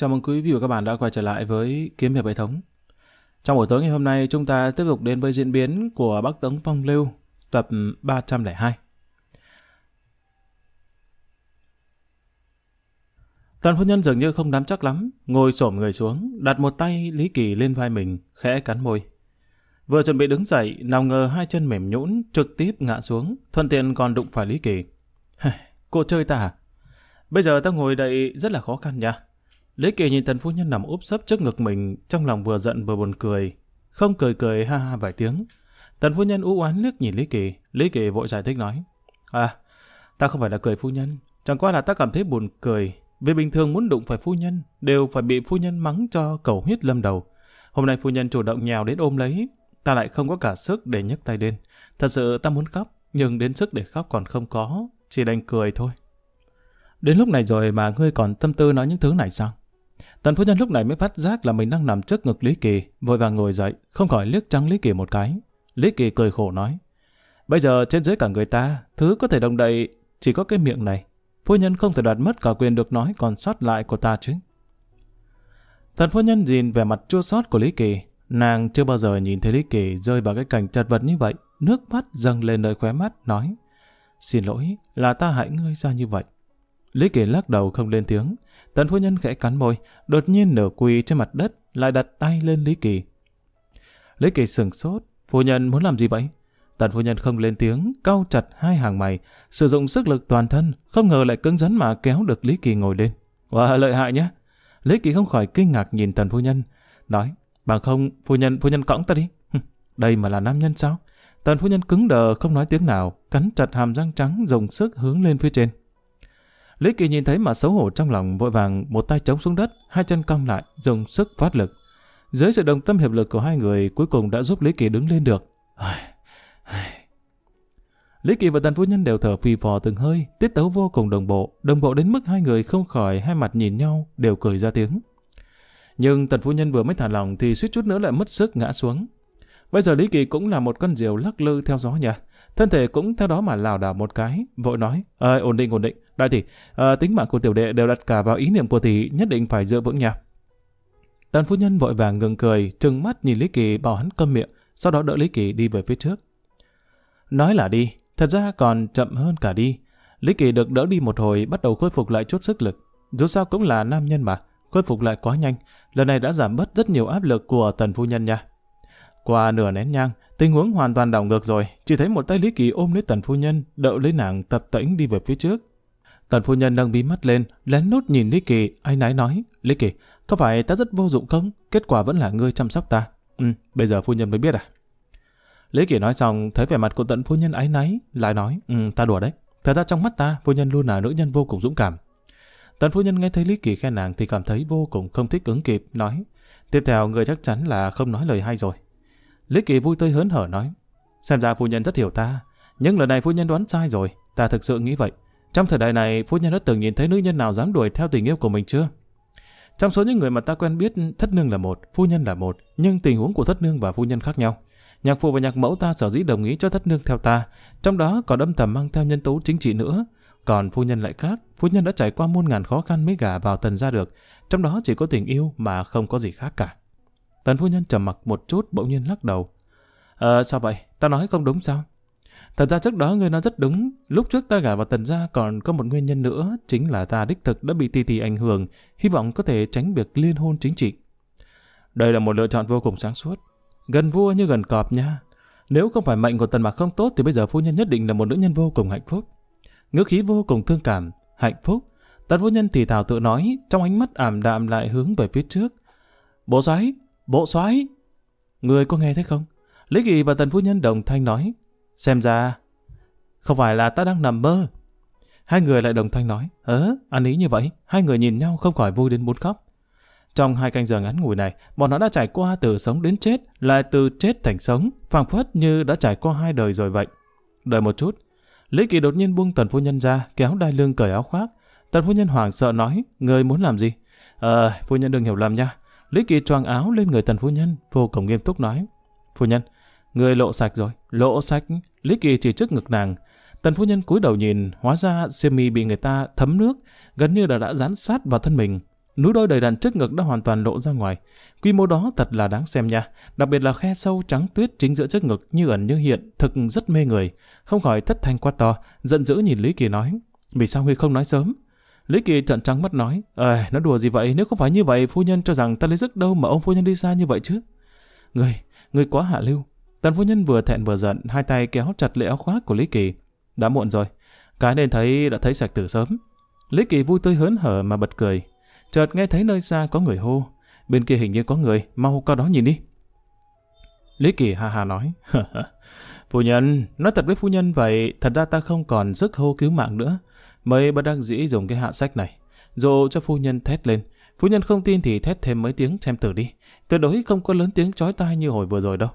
Chào mừng quý vị và các bạn đã quay trở lại với Kiếm Hiệp Hệ Thống. Trong buổi tối ngày hôm nay, chúng ta tiếp tục đến với diễn biến của Bắc Tống Phong Lưu, tập 302. Toàn phu nhân dường như không nắm chắc lắm, ngồi xổm người xuống, đặt một tay Lý Kỳ lên vai mình, khẽ cắn môi. Vừa chuẩn bị đứng dậy, nào ngờ hai chân mềm nhũn trực tiếp ngã xuống, thuận tiện còn đụng phải Lý Kỳ. cô chơi ta à? Bây giờ ta ngồi đậy rất là khó khăn nha. Lý Kỳ nhìn tần phu nhân nằm úp sấp trước ngực mình, trong lòng vừa giận vừa buồn cười. Không cười cười ha ha vài tiếng. Tần phu nhân u oán liếc nhìn Lý Kỳ, Lý Kỳ vội giải thích nói. À, ta không phải là cười phu nhân, chẳng qua là ta cảm thấy buồn cười. Vì bình thường muốn đụng phải phu nhân, đều phải bị phu nhân mắng cho cầu huyết lâm đầu. Hôm nay phu nhân chủ động nhào đến ôm lấy, ta lại không có cả sức để nhấc tay lên. Thật sự ta muốn khóc, nhưng đến sức để khóc còn không có, chỉ đành cười thôi. Đến lúc này rồi mà ngươi còn tâm tư nói những thứ này sao? Tần phu nhân lúc này mới phát giác là mình đang nằm trước ngực Lý Kỳ, vội vàng ngồi dậy, không khỏi liếc trắng Lý Kỳ một cái. Lý Kỳ cười khổ nói, bây giờ trên dưới cả người ta, thứ có thể đồng đậy chỉ có cái miệng này. Phu nhân không thể đoạt mất cả quyền được nói còn sót lại của ta chứ. Tần phu nhân nhìn về mặt chua sót của Lý Kỳ, nàng chưa bao giờ nhìn thấy Lý Kỳ rơi vào cái cảnh chật vật như vậy, nước mắt dâng lên nơi khóe mắt, nói, xin lỗi là ta hại ngươi ra như vậy. Lý Kỳ lắc đầu không lên tiếng. Tần phu nhân khẽ cắn môi, đột nhiên nửa quỳ trên mặt đất, lại đặt tay lên Lý Kỳ. Lý Kỳ sừng sốt, phu nhân muốn làm gì vậy? Tần phu nhân không lên tiếng, cau chặt hai hàng mày, sử dụng sức lực toàn thân, không ngờ lại cứng rắn mà kéo được Lý Kỳ ngồi lên. Và lợi hại nhé. Lý Kỳ không khỏi kinh ngạc nhìn tần phu nhân, nói, bằng không, phu nhân, phu nhân cõng ta đi. Đây mà là nam nhân sao? Tần phu nhân cứng đờ không nói tiếng nào, cắn chặt hàm răng trắng dùng sức hướng lên phía trên. Lý Kỳ nhìn thấy mà xấu hổ trong lòng vội vàng một tay chống xuống đất, hai chân cong lại, dùng sức phát lực. Dưới sự đồng tâm hiệp lực của hai người cuối cùng đã giúp Lý Kỳ đứng lên được. Lý Kỳ và Tần Phu Nhân đều thở phì phò từng hơi, tiết tấu vô cùng đồng bộ, đồng bộ đến mức hai người không khỏi hai mặt nhìn nhau, đều cười ra tiếng. Nhưng Tần Phu Nhân vừa mới thả lòng thì suýt chút nữa lại mất sức ngã xuống. Bây giờ Lý Kỳ cũng là một con diều lắc lư theo gió nhỉ, thân thể cũng theo đó mà lảo đảo một cái, vội nói, ơi ổn định ổn định, Đại tỷ, à, tính mạng của tiểu đệ đều đặt cả vào ý niệm của tỷ, nhất định phải dựa vững nhà. Tần phu nhân vội vàng ngừng cười, trừng mắt nhìn Lý Kỳ bảo hắn câm miệng, sau đó đỡ Lý Kỳ đi về phía trước. Nói là đi, thật ra còn chậm hơn cả đi. Lý Kỳ được đỡ đi một hồi bắt đầu khôi phục lại chút sức lực. Dù sao cũng là nam nhân mà, khôi phục lại quá nhanh, lần này đã giảm bớt rất nhiều áp lực của tần phu nhân nha. Qua nửa nén nhang, tình huống hoàn toàn đảo ngược rồi, chỉ thấy một tay Lý Kỳ ôm lấy tần phu nhân, đậu lấy nàng tập tĩnh đi về phía trước. Tần phu nhân nâng bí mắt lên, lén nút nhìn Lý Kỳ, ai nái nói, Lý Kỳ, có phải ta rất vô dụng không? Kết quả vẫn là ngươi chăm sóc ta. Ừ, bây giờ phu nhân mới biết à? Lý Kỳ nói xong, thấy vẻ mặt của tận phu nhân ái náy, lại nói, ừ, ta đùa đấy. Thật ra trong mắt ta, phu nhân luôn là nữ nhân vô cùng dũng cảm. Tần phu nhân nghe thấy Lý Kỳ khen nàng thì cảm thấy vô cùng không thích ứng kịp, nói, tiếp theo người chắc chắn là không nói lời hay rồi. Lý Kỳ vui tươi hớn hở nói, xem ra phu nhân rất hiểu ta, nhưng lần này phu nhân đoán sai rồi, ta thực sự nghĩ vậy. Trong thời đại này, phu nhân đã từng nhìn thấy nữ nhân nào dám đuổi theo tình yêu của mình chưa? Trong số những người mà ta quen biết, thất nương là một, phu nhân là một, nhưng tình huống của thất nương và phu nhân khác nhau. Nhạc phụ và nhạc mẫu ta sở dĩ đồng ý cho thất nương theo ta, trong đó còn âm thầm mang theo nhân tố chính trị nữa. Còn phu nhân lại khác, phu nhân đã trải qua muôn ngàn khó khăn mới gả vào tần ra được, trong đó chỉ có tình yêu mà không có gì khác cả. Tần phu nhân trầm mặc một chút bỗng nhiên lắc đầu. Ờ sao vậy? Ta nói không đúng sao? Thật ra trước đó người nói rất đúng, lúc trước ta gả vào tần gia còn có một nguyên nhân nữa, chính là ta đích thực đã bị tì tì ảnh hưởng, hy vọng có thể tránh việc liên hôn chính trị. Đây là một lựa chọn vô cùng sáng suốt. Gần vua như gần cọp nha. Nếu không phải mệnh của tần mạc không tốt thì bây giờ phu nhân nhất định là một nữ nhân vô cùng hạnh phúc. Ngữ khí vô cùng thương cảm, hạnh phúc. Tần phu nhân thì thảo tự nói, trong ánh mắt ảm đạm lại hướng về phía trước. Bộ soái, bộ soái. Người có nghe thấy không? Lý Kỳ và tần phu nhân đồng thanh nói, Xem ra, không phải là ta đang nằm mơ. Hai người lại đồng thanh nói, ớ, ăn ý như vậy, hai người nhìn nhau không khỏi vui đến muốn khóc. Trong hai canh giờ ngắn ngủi này, bọn nó đã trải qua từ sống đến chết, lại từ chết thành sống, phảng phất như đã trải qua hai đời rồi vậy. Đợi một chút, Lý Kỳ đột nhiên buông tần phu nhân ra, kéo đai lưng cởi áo khoác. Tần phu nhân hoảng sợ nói, người muốn làm gì? Ờ, à, phu nhân đừng hiểu lầm nha. Lý Kỳ choàng áo lên người tần phu nhân, vô cùng nghiêm túc nói. Phu nhân, người lộ sạch rồi, lộ sạch, Lý Kỳ chỉ trước ngực nàng. Tần phu nhân cúi đầu nhìn, hóa ra siêu mi bị người ta thấm nước, gần như là đã dán sát vào thân mình. Núi đôi đầy đàn trước ngực đã hoàn toàn lộ ra ngoài. Quy mô đó thật là đáng xem nha, đặc biệt là khe sâu trắng tuyết chính giữa trước ngực như ẩn như hiện, thực rất mê người. Không khỏi thất thanh quát to, giận dữ nhìn Lý Kỳ nói, vì sao Huy không nói sớm? Lý Kỳ trợn trắng mắt nói, Ê, nó đùa gì vậy, nếu không phải như vậy phu nhân cho rằng ta lấy sức đâu mà ông phu nhân đi xa như vậy chứ? Người, người quá hạ lưu, Tần phu nhân vừa thẹn vừa giận, hai tay kéo chặt lấy áo khoác của Lý Kỳ. Đã muộn rồi, cái nên thấy đã thấy sạch từ sớm. Lý Kỳ vui tươi hớn hở mà bật cười. Chợt nghe thấy nơi xa có người hô. Bên kia hình như có người, mau qua đó nhìn đi. Lý Kỳ ha ha nói. phu nhân, nói thật với phu nhân vậy, thật ra ta không còn sức hô cứu mạng nữa. Mấy bất đang dĩ dùng cái hạ sách này. dụ cho phu nhân thét lên, phu nhân không tin thì thét thêm mấy tiếng xem tử đi. Tuyệt đối không có lớn tiếng chói tai như hồi vừa rồi đâu.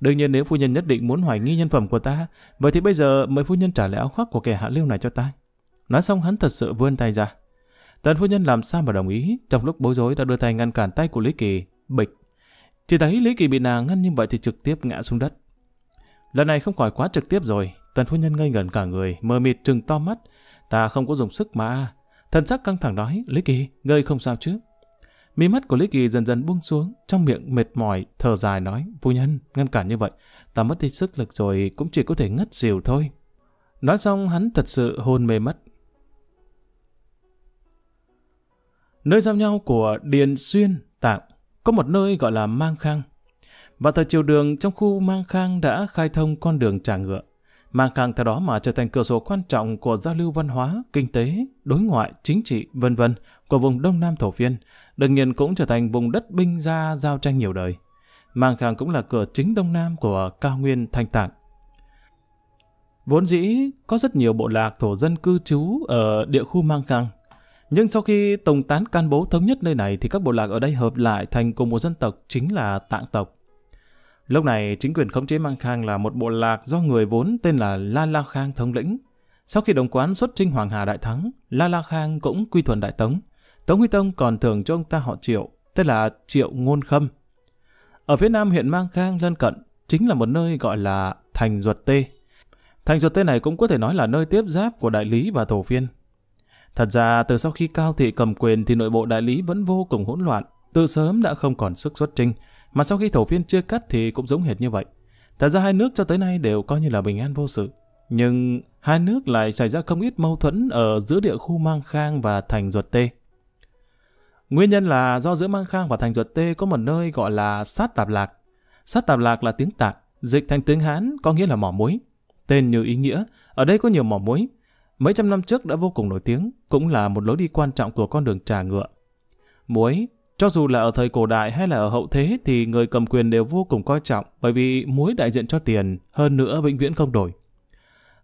Đương nhiên nếu phu nhân nhất định muốn hoài nghi nhân phẩm của ta, vậy thì bây giờ mời phu nhân trả lại áo khoác của kẻ hạ lưu này cho ta. Nói xong hắn thật sự vươn tay ra. Tần phu nhân làm sao mà đồng ý, trong lúc bối rối đã đưa tay ngăn cản tay của Lý Kỳ, bịch. Chỉ thấy Lý Kỳ bị nàng ngăn như vậy thì trực tiếp ngã xuống đất. Lần này không khỏi quá trực tiếp rồi, tần phu nhân ngây ngẩn cả người, mờ mịt trừng to mắt. Ta không có dùng sức mà. Thần sắc căng thẳng nói, Lý Kỳ, ngươi không sao chứ? Mí mắt của Lý Kỳ dần dần buông xuống, trong miệng mệt mỏi, thở dài nói, phu nhân, ngăn cản như vậy, ta mất đi sức lực rồi cũng chỉ có thể ngất xỉu thôi. Nói xong hắn thật sự hôn mê mất. Nơi giao nhau của Điền Xuyên, Tạng, có một nơi gọi là Mang Khang. Và thời chiều đường trong khu Mang Khang đã khai thông con đường trà ngựa, mang khang theo đó mà trở thành cửa sổ quan trọng của giao lưu văn hóa, kinh tế, đối ngoại, chính trị, vân vân của vùng Đông Nam Thổ Phiên, đương nhiên cũng trở thành vùng đất binh gia giao tranh nhiều đời. Mang khang cũng là cửa chính Đông Nam của cao nguyên Thanh Tạng. Vốn dĩ có rất nhiều bộ lạc thổ dân cư trú ở địa khu Mang Khang, nhưng sau khi Tổng tán can bố thống nhất nơi này thì các bộ lạc ở đây hợp lại thành cùng một dân tộc chính là Tạng tộc. Lúc này, chính quyền khống chế Mang Khang là một bộ lạc do người vốn tên là La La Khang thống lĩnh. Sau khi đồng quán xuất trinh Hoàng Hà Đại Thắng, La La Khang cũng quy thuần Đại Tống. Tống Huy Tông còn thưởng cho ông ta họ Triệu, tên là Triệu Ngôn Khâm. Ở phía nam huyện Mang Khang lân cận, chính là một nơi gọi là Thành Duật Tê. Thành Duật Tê này cũng có thể nói là nơi tiếp giáp của đại lý và thổ phiên. Thật ra, từ sau khi Cao Thị cầm quyền thì nội bộ đại lý vẫn vô cùng hỗn loạn, từ sớm đã không còn sức xuất trinh, mà sau khi thổ phiên chia cắt thì cũng giống hệt như vậy. Thật ra hai nước cho tới nay đều coi như là bình an vô sự. Nhưng hai nước lại xảy ra không ít mâu thuẫn ở giữa địa khu Mang Khang và Thành Duật Tê. Nguyên nhân là do giữa Mang Khang và Thành Duật Tê có một nơi gọi là Sát Tạp Lạc. Sát Tạp Lạc là tiếng Tạc, dịch thành tiếng Hán có nghĩa là mỏ muối. Tên như ý nghĩa, ở đây có nhiều mỏ muối. Mấy trăm năm trước đã vô cùng nổi tiếng, cũng là một lối đi quan trọng của con đường trà ngựa. Muối cho dù là ở thời cổ đại hay là ở hậu thế thì người cầm quyền đều vô cùng coi trọng bởi vì muối đại diện cho tiền, hơn nữa vĩnh viễn không đổi.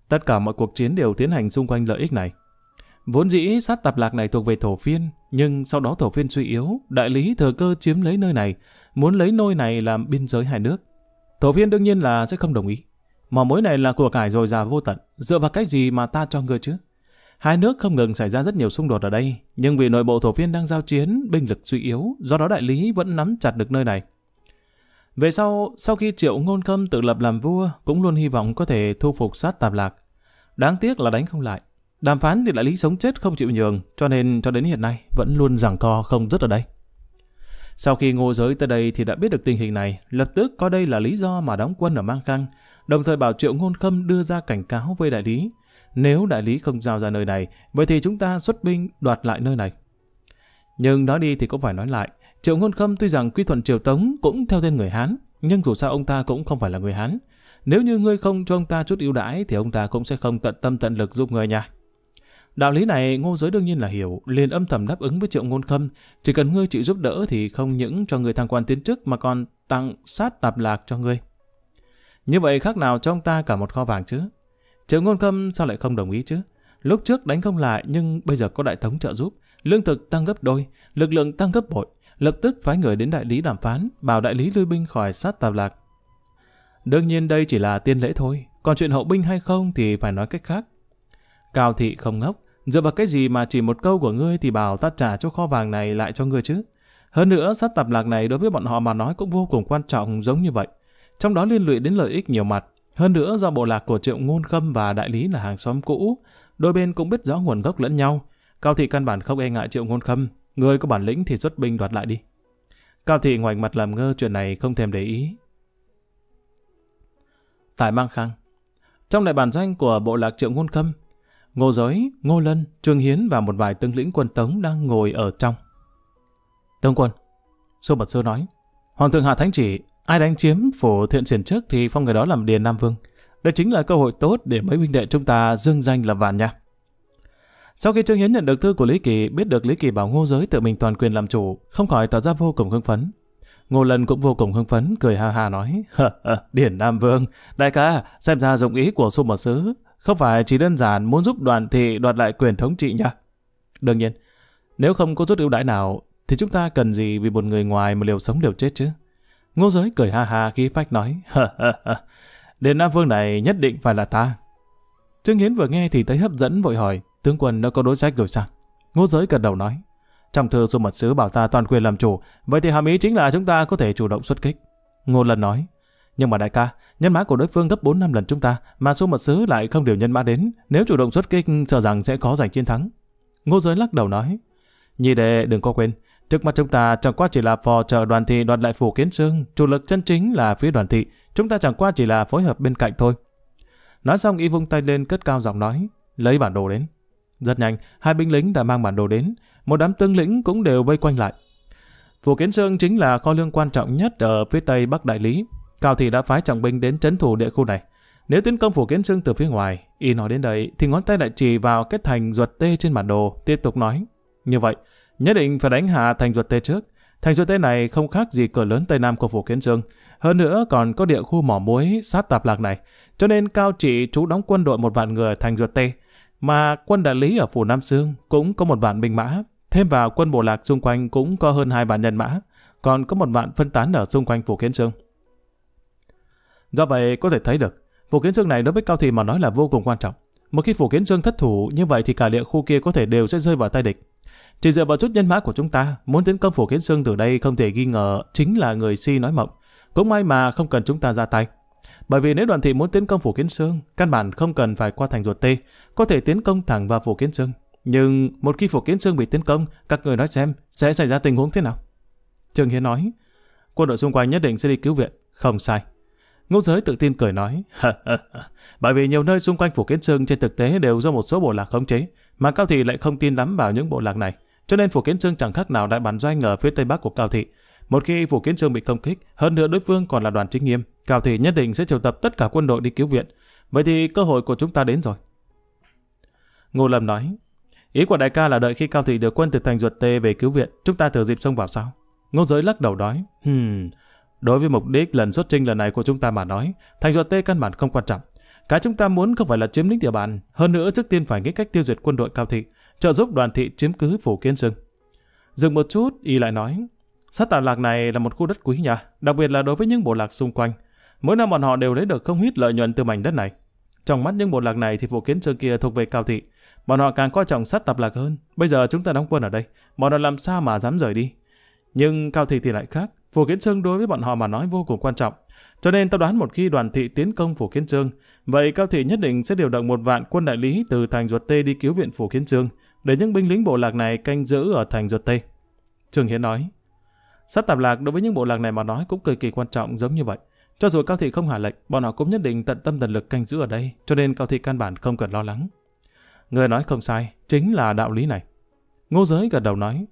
Tất cả mọi cuộc chiến đều tiến hành xung quanh lợi ích này. Vốn dĩ sát tạp lạc này thuộc về thổ phiên, nhưng sau đó thổ phiên suy yếu, đại lý thừa cơ chiếm lấy nơi này, muốn lấy nôi này làm biên giới hai nước. Thổ phiên đương nhiên là sẽ không đồng ý. mà mối này là của cải rồi già vô tận, dựa vào cách gì mà ta cho ngươi chứ? Hai nước không ngừng xảy ra rất nhiều xung đột ở đây, nhưng vì nội bộ thổ phiên đang giao chiến, binh lực suy yếu, do đó đại lý vẫn nắm chặt được nơi này. Về sau, sau khi triệu ngôn khâm tự lập làm vua, cũng luôn hy vọng có thể thu phục sát tạp lạc. Đáng tiếc là đánh không lại. Đàm phán thì đại lý sống chết không chịu nhường, cho nên cho đến hiện nay vẫn luôn giằng co không dứt ở đây. Sau khi ngô giới tới đây thì đã biết được tình hình này, lập tức coi đây là lý do mà đóng quân ở Mang Khang, đồng thời bảo triệu ngôn khâm đưa ra cảnh cáo với đại lý. Nếu đại lý không giao ra nơi này, vậy thì chúng ta xuất binh đoạt lại nơi này. Nhưng nói đi thì cũng phải nói lại, Triệu Ngôn Khâm tuy rằng quy thuận Triều Tống cũng theo tên người Hán, nhưng dù sao ông ta cũng không phải là người Hán. Nếu như ngươi không cho ông ta chút ưu đãi thì ông ta cũng sẽ không tận tâm tận lực giúp ngươi nha Đạo lý này ngô giới đương nhiên là hiểu, liền âm thầm đáp ứng với triệu ngôn khâm. Chỉ cần ngươi chịu giúp đỡ thì không những cho người thăng quan tiến chức mà còn tặng sát tạp lạc cho ngươi. Như vậy khác nào cho ông ta cả một kho vàng chứ. Triệu Ngôn Khâm sao lại không đồng ý chứ? Lúc trước đánh không lại nhưng bây giờ có đại thống trợ giúp, lương thực tăng gấp đôi, lực lượng tăng gấp bội, lập tức phái người đến đại lý đàm phán, bảo đại lý lui binh khỏi sát Tào Lạc. Đương nhiên đây chỉ là tiên lễ thôi, còn chuyện hậu binh hay không thì phải nói cách khác. Cao thị không ngốc, dựa vào cái gì mà chỉ một câu của ngươi thì bảo ta trả cho kho vàng này lại cho ngươi chứ. Hơn nữa, sát tạp lạc này đối với bọn họ mà nói cũng vô cùng quan trọng giống như vậy. Trong đó liên lụy đến lợi ích nhiều mặt, hơn nữa do bộ lạc của Triệu Ngôn Khâm và đại lý là hàng xóm cũ, đôi bên cũng biết rõ nguồn gốc lẫn nhau. Cao thị căn bản không e ngại Triệu Ngôn Khâm, người có bản lĩnh thì xuất binh đoạt lại đi. Cao thị ngoảnh mặt làm ngơ chuyện này không thèm để ý. Tại Mang Khang Trong đại bản danh của bộ lạc Triệu Ngôn Khâm, Ngô Giới, Ngô Lân, Trương Hiến và một vài tướng lĩnh quân Tống đang ngồi ở trong. Tướng quân, Sư Bật sơ nói, Hoàng thượng Hạ Thánh Chỉ Ai đánh chiếm phủ thiện triển trước thì phong người đó làm Điền Nam Vương. Đây chính là cơ hội tốt để mấy huynh đệ chúng ta dương danh lập vàn nha. Sau khi Trương Hiến nhận được thư của Lý Kỳ, biết được Lý Kỳ bảo Ngô Giới tự mình toàn quyền làm chủ, không khỏi tỏ ra vô cùng hưng phấn. Ngô Lần cũng vô cùng hưng phấn, cười ha ha nói, Điển Nam Vương, đại ca, xem ra dụng ý của Xung Mật Sứ, không phải chỉ đơn giản muốn giúp đoàn thị đoạt lại quyền thống trị nha. Đương nhiên, nếu không có chút ưu đãi nào, thì chúng ta cần gì vì một người ngoài mà liều sống liều chết chứ? Ngô giới cười ha ha khi phách nói, Đền Nam Vương này nhất định phải là ta. Trương Hiến vừa nghe thì thấy hấp dẫn vội hỏi, tướng quân đã có đối sách rồi sao? Ngô giới gật đầu nói, trong thư du mật sứ bảo ta toàn quyền làm chủ, vậy thì hàm ý chính là chúng ta có thể chủ động xuất kích. Ngô lần nói, nhưng mà đại ca, nhân mã của đối phương gấp 4 năm lần chúng ta, mà số mật sứ lại không điều nhân mã đến, nếu chủ động xuất kích sợ rằng sẽ khó giành chiến thắng. Ngô Giới lắc đầu nói, nhị đệ đừng có quên, Trước mặt chúng ta chẳng qua chỉ là phò trợ đoàn thị đoạt lại phủ kiến sương, chủ lực chân chính là phía đoàn thị, chúng ta chẳng qua chỉ là phối hợp bên cạnh thôi. Nói xong y vung tay lên cất cao giọng nói, lấy bản đồ đến. Rất nhanh, hai binh lính đã mang bản đồ đến, một đám tướng lĩnh cũng đều vây quanh lại. Phủ Kiến Sương chính là kho lương quan trọng nhất ở phía tây Bắc Đại Lý. Cao Thị đã phái trọng binh đến trấn thủ địa khu này. Nếu tiến công Phủ Kiến Sương từ phía ngoài, y nói đến đây thì ngón tay lại chỉ vào cái thành ruột tê trên bản đồ, tiếp tục nói. Như vậy, Nhất định phải đánh hạ thành ruột tê trước. Thành ruột tê này không khác gì cửa lớn Tây Nam của phủ Kiến Dương. Hơn nữa còn có địa khu mỏ muối sát tạp lạc này. Cho nên cao chỉ chú đóng quân đội một vạn người ở thành ruột tê. Mà quân đại lý ở phủ Nam dương cũng có một vạn binh mã. Thêm vào quân bộ lạc xung quanh cũng có hơn hai vạn nhân mã. Còn có một vạn phân tán ở xung quanh phủ Kiến Dương. Do vậy có thể thấy được, phủ Kiến Dương này đối với Cao Thị mà nói là vô cùng quan trọng. Một khi phủ Kiến Dương thất thủ như vậy thì cả địa khu kia có thể đều sẽ rơi vào tay địch. Chỉ dựa vào chút nhân mã của chúng ta, muốn tiến công phủ kiến sương từ đây không thể nghi ngờ chính là người si nói mộng. Cũng may mà không cần chúng ta ra tay. Bởi vì nếu đoàn thị muốn tiến công phủ kiến sương căn bản không cần phải qua thành ruột tê, có thể tiến công thẳng vào phủ kiến sương Nhưng một khi phủ kiến sương bị tiến công, các người nói xem sẽ xảy ra tình huống thế nào? Trương Hiến nói, quân đội xung quanh nhất định sẽ đi cứu viện, không sai. Ngô giới tự tin cười nói, bởi vì nhiều nơi xung quanh phủ kiến sương trên thực tế đều do một số bộ lạc khống chế, mà Cao Thị lại không tin lắm vào những bộ lạc này. Cho nên Phủ Kiến Trương chẳng khác nào đại bản doanh ở phía tây bắc của Cao Thị. Một khi Phủ Kiến Trương bị công kích, hơn nữa đối phương còn là đoàn chính nghiêm, Cao Thị nhất định sẽ triệu tập tất cả quân đội đi cứu viện. Vậy thì cơ hội của chúng ta đến rồi. Ngô Lâm nói, ý của đại ca là đợi khi Cao Thị được quân từ thành ruột tê về cứu viện, chúng ta thừa dịp xông vào sao? Ngô Giới lắc đầu nói, hmm, đối với mục đích lần xuất trinh lần này của chúng ta mà nói, thành ruột tê căn bản không quan trọng. Cái chúng ta muốn không phải là chiếm lĩnh địa bàn, hơn nữa trước tiên phải nghĩ cách tiêu diệt quân đội cao thị, trợ giúp đoàn thị chiếm cứ phủ kiến rừng. Dừng một chút, y lại nói, sát tà lạc này là một khu đất quý nhà, đặc biệt là đối với những bộ lạc xung quanh. Mỗi năm bọn họ đều lấy được không ít lợi nhuận từ mảnh đất này. Trong mắt những bộ lạc này thì phủ kiến rừng kia thuộc về cao thị, bọn họ càng coi trọng sát tập lạc hơn. Bây giờ chúng ta đóng quân ở đây, bọn họ làm sao mà dám rời đi? Nhưng cao thị thì lại khác, Phủ Kiến Trương đối với bọn họ mà nói vô cùng quan trọng. Cho nên tao đoán một khi đoàn thị tiến công Phủ Kiến Trương, vậy Cao Thị nhất định sẽ điều động một vạn quân đại lý từ thành ruột Tê đi cứu viện Phủ Kiến Trương, để những binh lính bộ lạc này canh giữ ở thành ruột Tê. Trương Hiến nói, sát tạp lạc đối với những bộ lạc này mà nói cũng cực kỳ quan trọng giống như vậy. Cho dù Cao Thị không hạ lệnh, bọn họ cũng nhất định tận tâm tận lực canh giữ ở đây, cho nên Cao Thị căn bản không cần lo lắng. Người nói không sai, chính là đạo lý này. Ngô Giới gật đầu nói,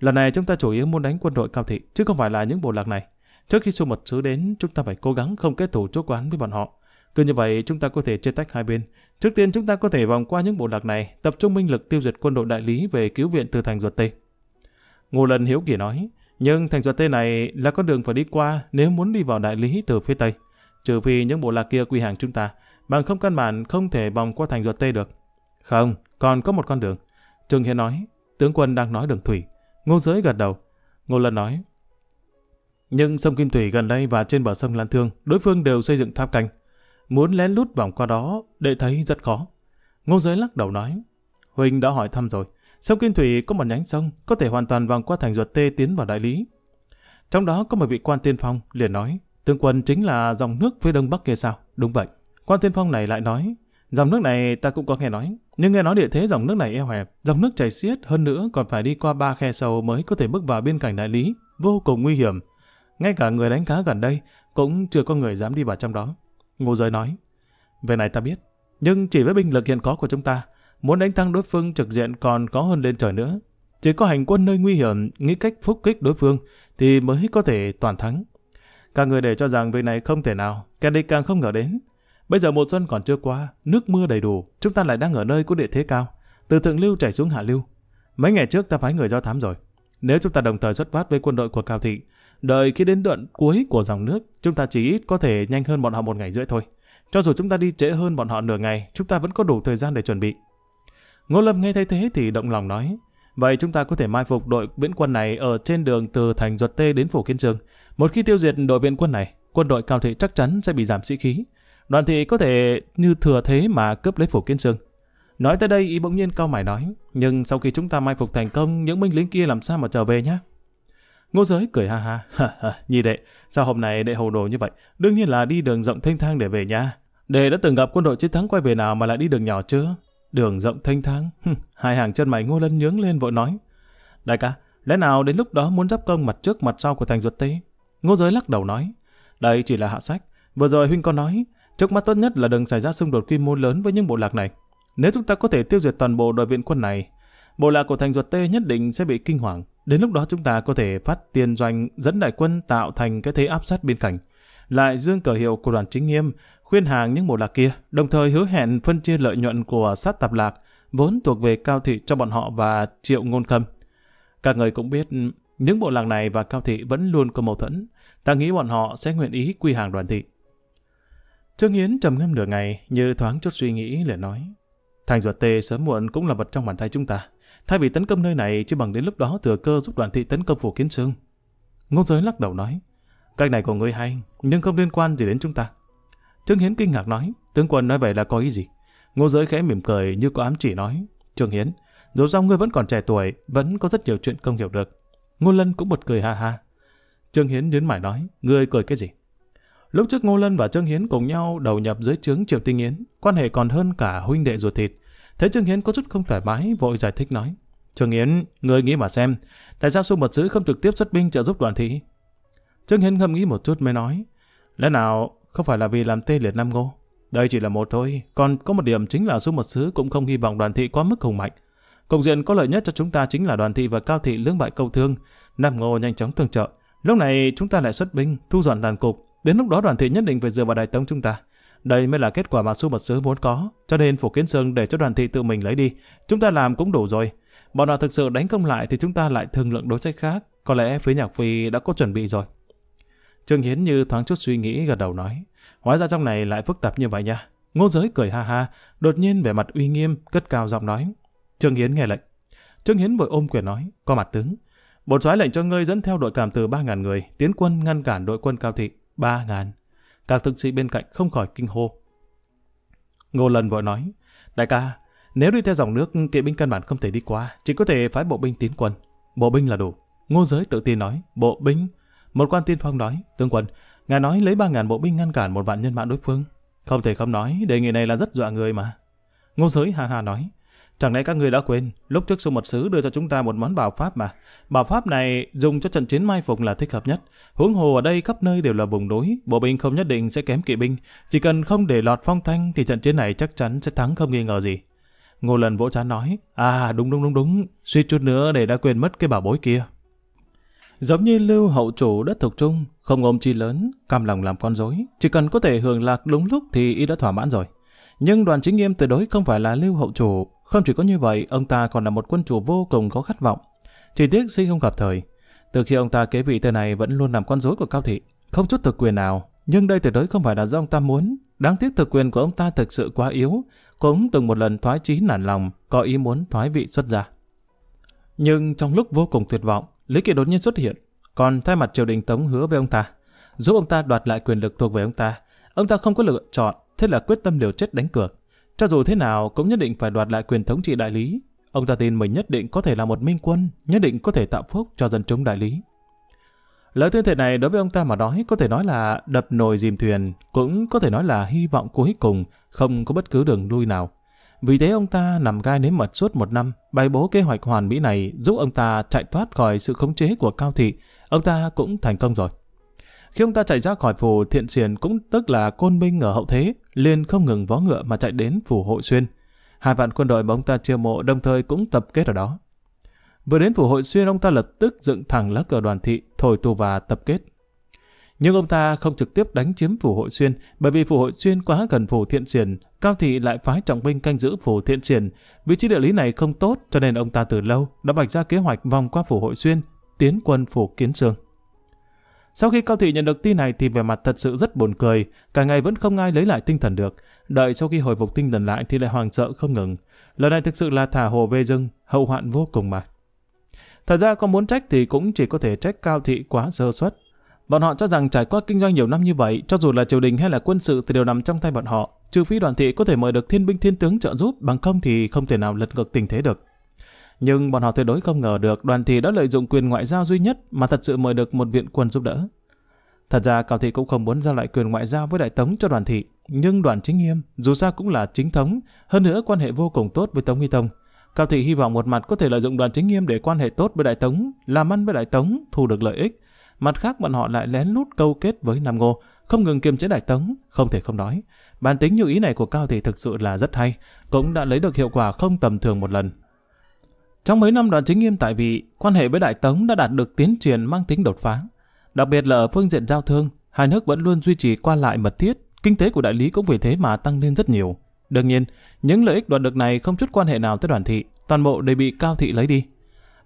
Lần này chúng ta chủ yếu muốn đánh quân đội cao thị, chứ không phải là những bộ lạc này. Trước khi xu mật sứ đến, chúng ta phải cố gắng không kết thủ chỗ quán với bọn họ. Cứ như vậy, chúng ta có thể chia tách hai bên. Trước tiên, chúng ta có thể vòng qua những bộ lạc này, tập trung minh lực tiêu diệt quân đội đại lý về cứu viện từ thành ruột tê. Ngô Lần hiếu kỳ nói, nhưng thành ruột tê này là con đường phải đi qua nếu muốn đi vào đại lý từ phía tây. Trừ vì những bộ lạc kia quy hàng chúng ta, bằng không căn bản không thể vòng qua thành ruột tê được. Không, còn có một con đường. Trường Hiến nói, tướng quân đang nói đường thủy. Ngô Giới gật đầu. Ngô Lân nói. Nhưng sông Kim Thủy gần đây và trên bờ sông Lan Thương, đối phương đều xây dựng tháp canh. Muốn lén lút vòng qua đó, để thấy rất khó. Ngô Giới lắc đầu nói. Huỳnh đã hỏi thăm rồi. Sông Kim Thủy có một nhánh sông, có thể hoàn toàn vòng qua thành ruột tê tiến vào đại lý. Trong đó có một vị quan tiên phong, liền nói. Tương quân chính là dòng nước phía đông bắc kia sao? Đúng vậy. Quan tiên phong này lại nói, Dòng nước này ta cũng có nghe nói, nhưng nghe nói địa thế dòng nước này eo hẹp, dòng nước chảy xiết, hơn nữa còn phải đi qua ba khe sâu mới có thể bước vào bên cảnh đại lý, vô cùng nguy hiểm. Ngay cả người đánh cá gần đây cũng chưa có người dám đi vào trong đó. Ngô Giới nói, về này ta biết, nhưng chỉ với binh lực hiện có của chúng ta, muốn đánh thăng đối phương trực diện còn có hơn lên trời nữa. Chỉ có hành quân nơi nguy hiểm, nghĩ cách phúc kích đối phương thì mới có thể toàn thắng. Cả người để cho rằng việc này không thể nào, Kennedy càng không ngờ đến. Bây giờ mùa xuân còn chưa qua, nước mưa đầy đủ, chúng ta lại đang ở nơi có địa thế cao, từ thượng lưu chảy xuống hạ lưu. Mấy ngày trước ta phái người do thám rồi. Nếu chúng ta đồng thời xuất phát với quân đội của Cao Thị, đợi khi đến đoạn cuối của dòng nước, chúng ta chỉ ít có thể nhanh hơn bọn họ một ngày rưỡi thôi. Cho dù chúng ta đi trễ hơn bọn họ nửa ngày, chúng ta vẫn có đủ thời gian để chuẩn bị. Ngô Lâm nghe thấy thế thì động lòng nói, vậy chúng ta có thể mai phục đội viễn quân này ở trên đường từ thành Duật Tê đến Phủ Kiên Trường. Một khi tiêu diệt đội viễn quân này, quân đội Cao Thị chắc chắn sẽ bị giảm sĩ khí, đoàn thị có thể như thừa thế mà cướp lấy phủ kiến sương. Nói tới đây y bỗng nhiên cau mày nói, nhưng sau khi chúng ta mai phục thành công, những binh lính kia làm sao mà trở về nhá? Ngô giới cười ha ha, ha, ha nhi đệ, sao hôm nay đệ hồ đồ như vậy? Đương nhiên là đi đường rộng thanh thang để về nhà. Đệ đã từng gặp quân đội chiến thắng quay về nào mà lại đi đường nhỏ chưa? Đường rộng thanh thang, hai hàng chân mày ngô lân nhướng lên vội nói. Đại ca, lẽ nào đến lúc đó muốn giáp công mặt trước mặt sau của thành ruột tế? Ngô giới lắc đầu nói, đây chỉ là hạ sách. Vừa rồi huynh có nói, Trước mắt tốt nhất là đừng xảy ra xung đột quy mô lớn với những bộ lạc này. Nếu chúng ta có thể tiêu diệt toàn bộ đội viện quân này, bộ lạc của thành ruột tê nhất định sẽ bị kinh hoàng. Đến lúc đó chúng ta có thể phát tiền doanh dẫn đại quân tạo thành cái thế áp sát bên cạnh. Lại dương cờ hiệu của đoàn chính nghiêm, khuyên hàng những bộ lạc kia, đồng thời hứa hẹn phân chia lợi nhuận của sát tạp lạc, vốn thuộc về cao thị cho bọn họ và triệu ngôn khâm. Các người cũng biết, những bộ lạc này và cao thị vẫn luôn có mâu thuẫn. Ta nghĩ bọn họ sẽ nguyện ý quy hàng đoàn thị. Trương Yến trầm ngâm nửa ngày như thoáng chút suy nghĩ liền nói. Thành ruột tê sớm muộn cũng là vật trong bàn tay chúng ta. Thay vì tấn công nơi này chứ bằng đến lúc đó thừa cơ giúp đoàn thị tấn công phủ kiến sương. Ngô giới lắc đầu nói. Cách này của ngươi hay, nhưng không liên quan gì đến chúng ta. Trương Hiến kinh ngạc nói. Tướng quân nói vậy là có ý gì? Ngô giới khẽ mỉm cười như có ám chỉ nói. Trương Hiến, dù sao ngươi vẫn còn trẻ tuổi, vẫn có rất nhiều chuyện không hiểu được. Ngô Lân cũng bật cười ha ha. Trương Hiến nhấn mải nói. Ngươi cười cái gì? Lúc trước Ngô Lân và Trương Hiến cùng nhau đầu nhập dưới trướng Triệu Tinh Yến, quan hệ còn hơn cả huynh đệ ruột thịt. Thế Trương Hiến có chút không thoải mái, vội giải thích nói. Trương Hiến, ngươi nghĩ mà xem, tại sao xung mật sứ không trực tiếp xuất binh trợ giúp đoàn thị? Trương Hiến ngâm nghĩ một chút mới nói. Lẽ nào không phải là vì làm tê liệt Nam Ngô? Đây chỉ là một thôi, còn có một điểm chính là xung mật sứ cũng không hy vọng đoàn thị quá mức hùng mạnh. Cục diện có lợi nhất cho chúng ta chính là đoàn thị và cao thị lưỡng bại câu thương. Nam Ngô nhanh chóng tương trợ. Lúc này chúng ta lại xuất binh, thu dọn tàn cục, Đến lúc đó đoàn thị nhất định phải dựa vào đại tống chúng ta. Đây mới là kết quả mà su mật sứ muốn có, cho nên Phủ Kiến sương để cho đoàn thị tự mình lấy đi. Chúng ta làm cũng đủ rồi. Bọn họ thực sự đánh công lại thì chúng ta lại thương lượng đối sách khác. Có lẽ phía nhạc phi đã có chuẩn bị rồi. Trương Hiến như thoáng chút suy nghĩ gật đầu nói. Hóa ra trong này lại phức tạp như vậy nha. Ngô giới cười ha ha, đột nhiên vẻ mặt uy nghiêm, cất cao giọng nói. Trương Hiến nghe lệnh. Trương Hiến vội ôm quyền nói, qua mặt tướng. Bột soái lệnh cho ngươi dẫn theo đội cảm từ 3.000 người, tiến quân ngăn cản đội quân cao thị ba ngàn. Các tướng sĩ bên cạnh không khỏi kinh hô. Ngô Lần vội nói, đại ca, nếu đi theo dòng nước, kỵ binh căn bản không thể đi qua, chỉ có thể phái bộ binh tiến quân. Bộ binh là đủ. Ngô Giới tự tin nói, bộ binh. Một quan tiên phong nói, tướng quân, ngài nói lấy ba ngàn bộ binh ngăn cản một vạn nhân mã đối phương. Không thể không nói, đề nghị này là rất dọa người mà. Ngô Giới hà hà nói, Chẳng lẽ các người đã quên, lúc trước sư mật sứ đưa cho chúng ta một món bảo pháp mà. Bảo pháp này dùng cho trận chiến mai phục là thích hợp nhất. Huống hồ ở đây khắp nơi đều là vùng núi, bộ binh không nhất định sẽ kém kỵ binh. Chỉ cần không để lọt phong thanh thì trận chiến này chắc chắn sẽ thắng không nghi ngờ gì. Ngô lần vỗ chán nói, à đúng đúng đúng đúng, suy chút nữa để đã quên mất cái bảo bối kia. Giống như lưu hậu chủ đất thuộc trung, không ôm chi lớn, cam lòng làm con rối, chỉ cần có thể hưởng lạc đúng lúc thì y đã thỏa mãn rồi. Nhưng đoàn chính nghiêm tuyệt đối không phải là lưu hậu chủ, không chỉ có như vậy, ông ta còn là một quân chủ vô cùng có khát vọng. Chỉ tiếc sinh không gặp thời. Từ khi ông ta kế vị tên này vẫn luôn làm con rối của Cao Thị, không chút thực quyền nào. Nhưng đây tuyệt đối không phải là do ông ta muốn. Đáng tiếc thực quyền của ông ta thực sự quá yếu, cũng từng một lần thoái chí nản lòng, có ý muốn thoái vị xuất gia. Nhưng trong lúc vô cùng tuyệt vọng, Lý Kỳ đột nhiên xuất hiện, còn thay mặt triều đình tống hứa với ông ta, giúp ông ta đoạt lại quyền lực thuộc về ông ta. Ông ta không có lựa chọn, thế là quyết tâm liều chết đánh cược. Cho dù thế nào cũng nhất định phải đoạt lại quyền thống trị đại lý. Ông ta tin mình nhất định có thể là một minh quân, nhất định có thể tạo phúc cho dân chúng đại lý. Lời tuyên thệ này đối với ông ta mà nói có thể nói là đập nồi dìm thuyền, cũng có thể nói là hy vọng cuối cùng, không có bất cứ đường lui nào. Vì thế ông ta nằm gai nếm mật suốt một năm, bày bố kế hoạch hoàn mỹ này giúp ông ta chạy thoát khỏi sự khống chế của cao thị, ông ta cũng thành công rồi. Khi ông ta chạy ra khỏi phủ thiện xiền cũng tức là côn minh ở hậu thế, liền không ngừng vó ngựa mà chạy đến phủ hội xuyên. Hai vạn quân đội mà ông ta chia mộ đồng thời cũng tập kết ở đó. Vừa đến phủ hội xuyên ông ta lập tức dựng thẳng lá cờ đoàn thị, thổi tù và tập kết. Nhưng ông ta không trực tiếp đánh chiếm phủ hội xuyên bởi vì phủ hội xuyên quá gần phủ thiện triển, cao thị lại phái trọng binh canh giữ phủ thiện triển. Vị trí địa lý này không tốt cho nên ông ta từ lâu đã vạch ra kế hoạch vòng qua phủ hội xuyên, tiến quân phủ kiến sương. Sau khi Cao Thị nhận được tin này thì về mặt thật sự rất buồn cười, cả ngày vẫn không ai lấy lại tinh thần được. Đợi sau khi hồi phục tinh thần lại thì lại hoàng sợ không ngừng. Lần này thực sự là thả hồ về rừng, hậu hoạn vô cùng mà. Thật ra có muốn trách thì cũng chỉ có thể trách Cao Thị quá sơ suất. Bọn họ cho rằng trải qua kinh doanh nhiều năm như vậy, cho dù là triều đình hay là quân sự thì đều nằm trong tay bọn họ. Trừ phi đoàn thị có thể mời được thiên binh thiên tướng trợ giúp, bằng không thì không thể nào lật ngược tình thế được nhưng bọn họ tuyệt đối không ngờ được đoàn thị đã lợi dụng quyền ngoại giao duy nhất mà thật sự mời được một viện quân giúp đỡ. Thật ra Cao Thị cũng không muốn giao lại quyền ngoại giao với Đại Tống cho đoàn thị, nhưng đoàn chính nghiêm dù sao cũng là chính thống, hơn nữa quan hệ vô cùng tốt với Tống Nghi Tông. Cao Thị hy vọng một mặt có thể lợi dụng đoàn chính nghiêm để quan hệ tốt với Đại Tống, làm ăn với Đại Tống, thu được lợi ích. Mặt khác bọn họ lại lén lút câu kết với Nam Ngô, không ngừng kiềm chế Đại Tống, không thể không nói. Bản tính như ý này của Cao Thị thực sự là rất hay, cũng đã lấy được hiệu quả không tầm thường một lần. Trong mấy năm đoàn chính nghiêm tại vị, quan hệ với Đại Tống đã đạt được tiến triển mang tính đột phá. Đặc biệt là ở phương diện giao thương, hai nước vẫn luôn duy trì qua lại mật thiết, kinh tế của đại lý cũng vì thế mà tăng lên rất nhiều. Đương nhiên, những lợi ích đoạt được này không chút quan hệ nào tới đoàn thị, toàn bộ đều bị Cao Thị lấy đi.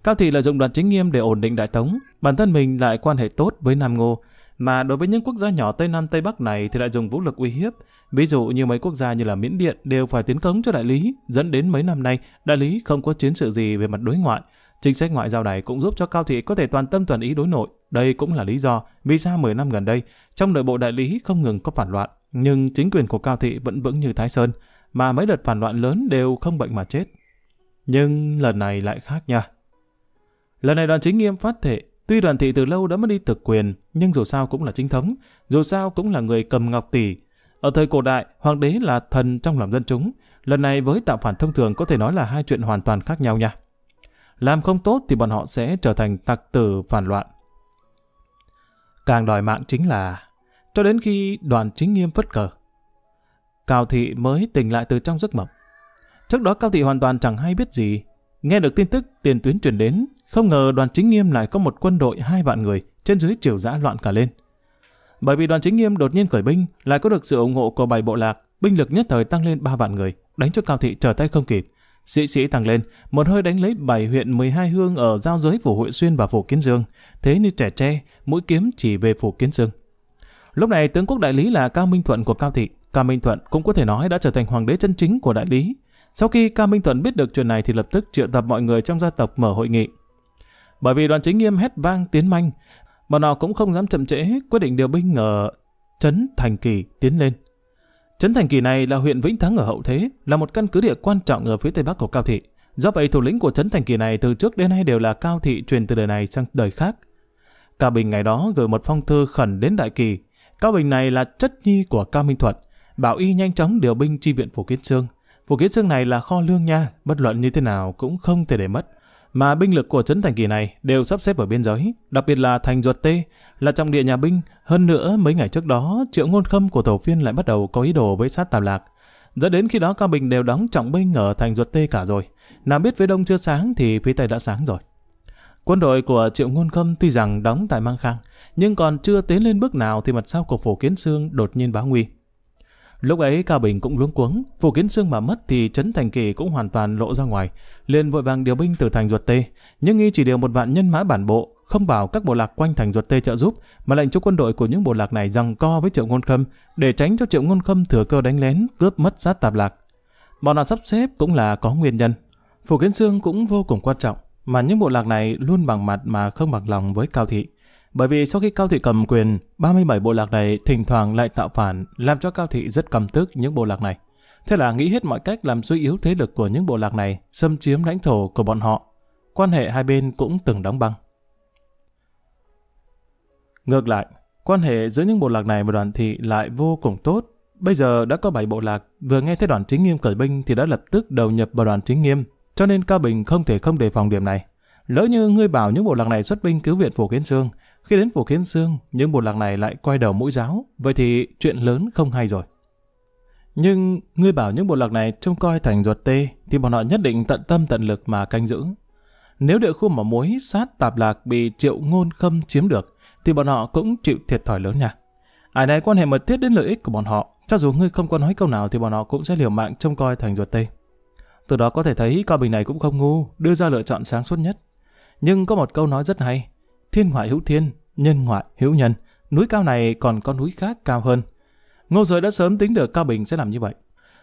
Cao Thị lợi dụng đoàn chính nghiêm để ổn định Đại Tống, bản thân mình lại quan hệ tốt với Nam Ngô, mà đối với những quốc gia nhỏ Tây Nam Tây Bắc này thì lại dùng vũ lực uy hiếp. Ví dụ như mấy quốc gia như là Miễn Điện đều phải tiến cống cho đại lý, dẫn đến mấy năm nay đại lý không có chiến sự gì về mặt đối ngoại. Chính sách ngoại giao này cũng giúp cho Cao Thị có thể toàn tâm toàn ý đối nội. Đây cũng là lý do vì sao 10 năm gần đây, trong nội bộ đại lý không ngừng có phản loạn, nhưng chính quyền của Cao Thị vẫn vững như Thái Sơn, mà mấy đợt phản loạn lớn đều không bệnh mà chết. Nhưng lần này lại khác nha. Lần này đoàn chính nghiêm phát thể Tuy đoàn thị từ lâu đã mất đi thực quyền, nhưng dù sao cũng là chính thống, dù sao cũng là người cầm ngọc tỷ. Ở thời cổ đại, hoàng đế là thần trong lòng dân chúng. Lần này với tạo phản thông thường có thể nói là hai chuyện hoàn toàn khác nhau nha. Làm không tốt thì bọn họ sẽ trở thành tặc tử phản loạn. Càng đòi mạng chính là cho đến khi đoàn chính nghiêm phất cờ. Cao Thị mới tỉnh lại từ trong giấc mộng. Trước đó Cao Thị hoàn toàn chẳng hay biết gì. Nghe được tin tức tiền tuyến truyền đến, không ngờ đoàn chính nghiêm lại có một quân đội hai vạn người, trên dưới triều dã loạn cả lên. Bởi vì đoàn chính nghiêm đột nhiên khởi binh, lại có được sự ủng hộ của bảy bộ lạc, binh lực nhất thời tăng lên ba vạn người, đánh cho Cao Thị trở tay không kịp. Sĩ sĩ tăng lên, một hơi đánh lấy bảy huyện 12 hương ở giao giới phủ Hội Xuyên và phủ Kiến Dương, thế như trẻ tre, mũi kiếm chỉ về phủ Kiến Dương. Lúc này tướng quốc đại lý là Cao Minh Thuận của Cao Thị, Cao Minh Thuận cũng có thể nói đã trở thành hoàng đế chân chính của đại lý. Sau khi Cao Minh Thuận biết được chuyện này thì lập tức triệu tập mọi người trong gia tộc mở hội nghị. Bởi vì đoàn chính nghiêm hét vang tiến manh, mà nào cũng không dám chậm trễ quyết định điều binh ở Trấn Thành Kỳ tiến lên. Trấn Thành Kỳ này là huyện Vĩnh Thắng ở hậu thế, là một căn cứ địa quan trọng ở phía tây bắc của Cao Thị. Do vậy thủ lĩnh của Trấn Thành Kỳ này từ trước đến nay đều là Cao Thị truyền từ đời này sang đời khác. Cao Bình ngày đó gửi một phong thư khẩn đến Đại Kỳ. Cao Bình này là chất nhi của Cao Minh thuận bảo y nhanh chóng điều binh chi viện Phủ Kiến Trương. Phủ Kiến Trương này là kho lương nha, bất luận như thế nào cũng không thể để mất mà binh lực của trấn thành kỳ này đều sắp xếp ở biên giới, đặc biệt là thành ruột tê, là trọng địa nhà binh. Hơn nữa, mấy ngày trước đó, triệu ngôn khâm của tổ phiên lại bắt đầu có ý đồ với sát tạp lạc. Dẫn đến khi đó cao bình đều đóng trọng binh ở thành ruột tê cả rồi. Nào biết phía đông chưa sáng thì phía tây đã sáng rồi. Quân đội của Triệu Ngôn Khâm tuy rằng đóng tại Mang Khang, nhưng còn chưa tiến lên bước nào thì mặt sau của Phổ Kiến xương đột nhiên báo nguy. Lúc ấy Cao Bình cũng luống cuống, phủ kiến xương mà mất thì Trấn Thành Kỳ cũng hoàn toàn lộ ra ngoài, liền vội vàng điều binh từ thành ruột tê, nhưng y chỉ điều một vạn nhân mã bản bộ, không bảo các bộ lạc quanh thành ruột tê trợ giúp, mà lệnh cho quân đội của những bộ lạc này rằng co với Triệu Ngôn Khâm, để tránh cho Triệu Ngôn Khâm thừa cơ đánh lén, cướp mất sát tạp lạc. Bọn họ sắp xếp cũng là có nguyên nhân. Phủ kiến xương cũng vô cùng quan trọng, mà những bộ lạc này luôn bằng mặt mà không bằng lòng với Cao Thị. Bởi vì sau khi Cao Thị cầm quyền, 37 bộ lạc này thỉnh thoảng lại tạo phản, làm cho Cao Thị rất căm tức những bộ lạc này. Thế là nghĩ hết mọi cách làm suy yếu thế lực của những bộ lạc này, xâm chiếm lãnh thổ của bọn họ. Quan hệ hai bên cũng từng đóng băng. Ngược lại, quan hệ giữa những bộ lạc này và đoàn thị lại vô cùng tốt. Bây giờ đã có 7 bộ lạc, vừa nghe thấy đoàn chính nghiêm cởi binh thì đã lập tức đầu nhập vào đoàn chính nghiêm, cho nên Cao Bình không thể không đề phòng điểm này. Lỡ như ngươi bảo những bộ lạc này xuất binh cứu viện phủ kiến xương, khi đến phủ Kiến xương những bộ lạc này lại quay đầu mũi giáo, vậy thì chuyện lớn không hay rồi. Nhưng ngươi bảo những bộ lạc này trông coi thành ruột tê thì bọn họ nhất định tận tâm tận lực mà canh giữ. Nếu địa khu mỏ muối sát tạp lạc bị triệu ngôn khâm chiếm được thì bọn họ cũng chịu thiệt thòi lớn nha. ai này quan hệ mật thiết đến lợi ích của bọn họ, cho dù ngươi không có nói câu nào thì bọn họ cũng sẽ liều mạng trông coi thành ruột tê. Từ đó có thể thấy Cao Bình này cũng không ngu, đưa ra lựa chọn sáng suốt nhất. Nhưng có một câu nói rất hay, thiên ngoại hữu thiên, nhân ngoại hữu nhân. Núi cao này còn có núi khác cao hơn. Ngô Giới đã sớm tính được Cao Bình sẽ làm như vậy.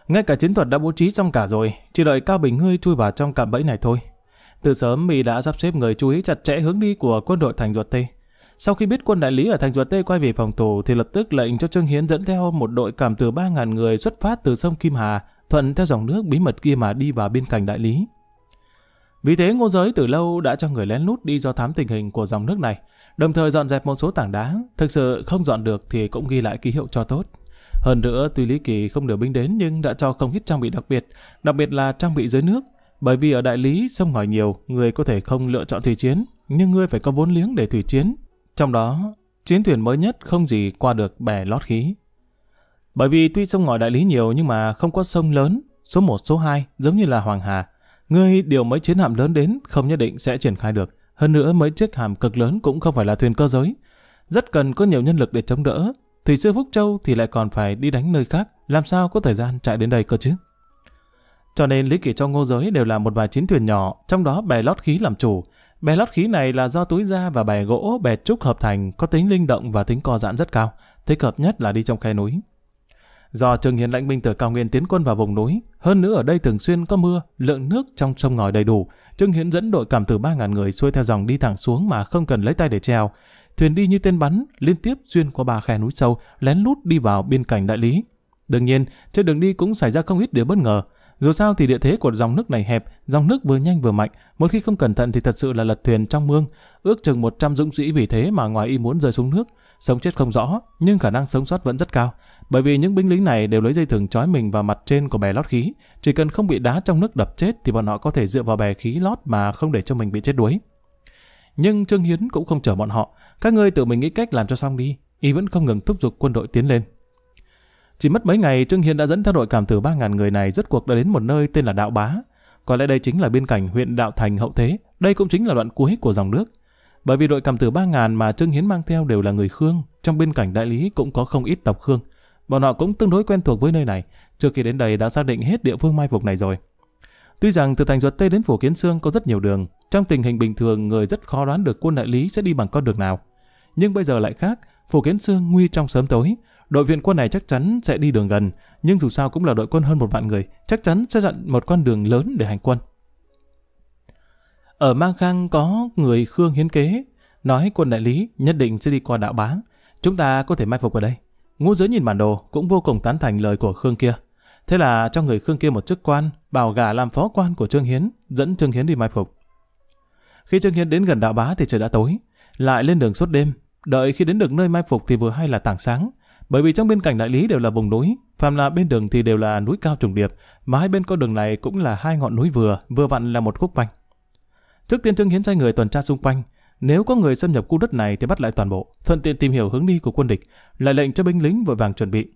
Ngay cả chiến thuật đã bố trí xong cả rồi, chỉ đợi Cao Bình ngươi chui vào trong cạm bẫy này thôi. Từ sớm Mỹ đã sắp xếp người chú ý chặt chẽ hướng đi của quân đội thành ruột Tây. Sau khi biết quân đại lý ở thành ruột Tây quay về phòng tù thì lập tức lệnh cho Trương Hiến dẫn theo một đội cảm từ 3.000 người xuất phát từ sông Kim Hà, thuận theo dòng nước bí mật kia mà đi vào bên cạnh đại lý. Vì thế ngô giới từ lâu đã cho người lén lút đi do thám tình hình của dòng nước này, đồng thời dọn dẹp một số tảng đá, thực sự không dọn được thì cũng ghi lại ký hiệu cho tốt. Hơn nữa, tuy Lý Kỳ không điều binh đến nhưng đã cho không ít trang bị đặc biệt, đặc biệt là trang bị dưới nước. Bởi vì ở Đại Lý, sông ngòi nhiều, người có thể không lựa chọn thủy chiến, nhưng người phải có vốn liếng để thủy chiến. Trong đó, chiến thuyền mới nhất không gì qua được bè lót khí. Bởi vì tuy sông ngòi Đại Lý nhiều nhưng mà không có sông lớn, số 1, số 2 giống như là Hoàng Hà, Ngươi điều mấy chiến hạm lớn đến không nhất định sẽ triển khai được. Hơn nữa mấy chiếc hàm cực lớn cũng không phải là thuyền cơ giới. Rất cần có nhiều nhân lực để chống đỡ. Thì sư Phúc Châu thì lại còn phải đi đánh nơi khác. Làm sao có thời gian chạy đến đây cơ chứ? Cho nên Lý kỷ cho ngô giới đều là một vài chiến thuyền nhỏ, trong đó bè lót khí làm chủ. Bè lót khí này là do túi da và bè gỗ, bè trúc hợp thành, có tính linh động và tính co giãn rất cao. Thích hợp nhất là đi trong khe núi. Do Trương Hiến lãnh binh từ cao nguyên tiến quân vào vùng núi, hơn nữa ở đây thường xuyên có mưa, lượng nước trong sông ngòi đầy đủ, Trương Hiến dẫn đội cảm tử 3.000 người xuôi theo dòng đi thẳng xuống mà không cần lấy tay để trèo. Thuyền đi như tên bắn, liên tiếp xuyên qua ba khe núi sâu, lén lút đi vào biên cảnh đại lý. Đương nhiên, trên đường đi cũng xảy ra không ít điều bất ngờ. Dù sao thì địa thế của dòng nước này hẹp, dòng nước vừa nhanh vừa mạnh, một khi không cẩn thận thì thật sự là lật thuyền trong mương. Ước chừng 100 dũng sĩ vì thế mà ngoài ý muốn rơi xuống nước, sống chết không rõ, nhưng khả năng sống sót vẫn rất cao bởi vì những binh lính này đều lấy dây thừng trói mình vào mặt trên của bè lót khí, chỉ cần không bị đá trong nước đập chết thì bọn họ có thể dựa vào bè khí lót mà không để cho mình bị chết đuối. Nhưng Trương Hiến cũng không chở bọn họ, các ngươi tự mình nghĩ cách làm cho xong đi, y vẫn không ngừng thúc giục quân đội tiến lên. Chỉ mất mấy ngày Trương Hiến đã dẫn theo đội cảm tử 3.000 người này rốt cuộc đã đến một nơi tên là Đạo Bá. Có lẽ đây chính là biên cảnh huyện Đạo Thành hậu thế, đây cũng chính là đoạn cuối của dòng nước. Bởi vì đội cảm tử 3.000 mà Trương Hiến mang theo đều là người Khương, trong biên cảnh đại lý cũng có không ít tộc Khương. Bọn họ cũng tương đối quen thuộc với nơi này, trước khi đến đây đã xác định hết địa phương mai phục này rồi. Tuy rằng từ thành ruột Tây đến phủ Kiến xương có rất nhiều đường, trong tình hình bình thường người rất khó đoán được quân đại lý sẽ đi bằng con đường nào. Nhưng bây giờ lại khác, phủ Kiến xương nguy trong sớm tối, đội viện quân này chắc chắn sẽ đi đường gần, nhưng dù sao cũng là đội quân hơn một vạn người, chắc chắn sẽ dặn một con đường lớn để hành quân. Ở Mang Khang có người Khương hiến kế, nói quân đại lý nhất định sẽ đi qua đạo bá, chúng ta có thể mai phục ở đây. Ngũ giới nhìn bản đồ cũng vô cùng tán thành lời của Khương kia. Thế là cho người Khương kia một chức quan, bảo gà làm phó quan của Trương Hiến, dẫn Trương Hiến đi mai phục. Khi Trương Hiến đến gần đạo bá thì trời đã tối, lại lên đường suốt đêm, đợi khi đến được nơi mai phục thì vừa hay là tảng sáng, bởi vì trong bên cạnh đại lý đều là vùng núi, phàm là bên đường thì đều là núi cao trùng điệp, mà hai bên con đường này cũng là hai ngọn núi vừa, vừa vặn là một khúc quanh. Trước tiên Trương Hiến sai người tuần tra xung quanh, nếu có người xâm nhập khu đất này thì bắt lại toàn bộ, thuận tiện tìm hiểu hướng đi của quân địch, lại lệnh cho binh lính vội vàng chuẩn bị.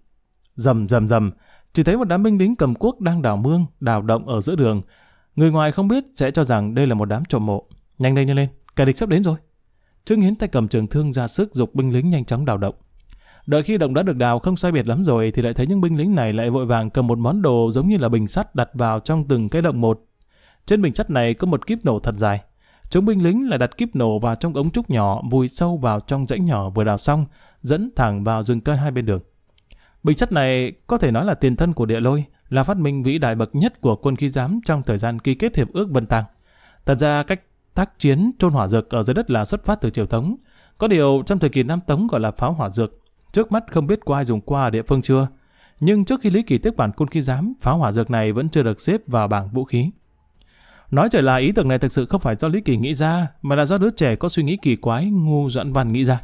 Rầm rầm rầm, chỉ thấy một đám binh lính cầm cuốc đang đào mương, đào động ở giữa đường. Người ngoài không biết sẽ cho rằng đây là một đám trộm mộ. Nhanh lên nhanh lên, kẻ địch sắp đến rồi. Trương Hiến tay cầm trường thương ra sức dục binh lính nhanh chóng đào động. Đợi khi động đã được đào không sai biệt lắm rồi thì lại thấy những binh lính này lại vội vàng cầm một món đồ giống như là bình sắt đặt vào trong từng cái động một. Trên bình sắt này có một kíp nổ thật dài, Chúng binh lính lại đặt kíp nổ vào trong ống trúc nhỏ vùi sâu vào trong rãnh nhỏ vừa đào xong, dẫn thẳng vào rừng cây hai bên đường. Bình sắt này có thể nói là tiền thân của địa lôi, là phát minh vĩ đại bậc nhất của quân khí giám trong thời gian ký kết hiệp ước Vân Tàng. Thật ra cách tác chiến trôn hỏa dược ở dưới đất là xuất phát từ triều Tống. Có điều trong thời kỳ Nam Tống gọi là pháo hỏa dược, trước mắt không biết có ai dùng qua ở địa phương chưa. Nhưng trước khi Lý Kỳ tiếp quản quân khí giám, pháo hỏa dược này vẫn chưa được xếp vào bảng vũ khí. Nói trở lại ý tưởng này thực sự không phải do Lý Kỳ nghĩ ra, mà là do đứa trẻ có suy nghĩ kỳ quái ngu doãn văn nghĩ ra.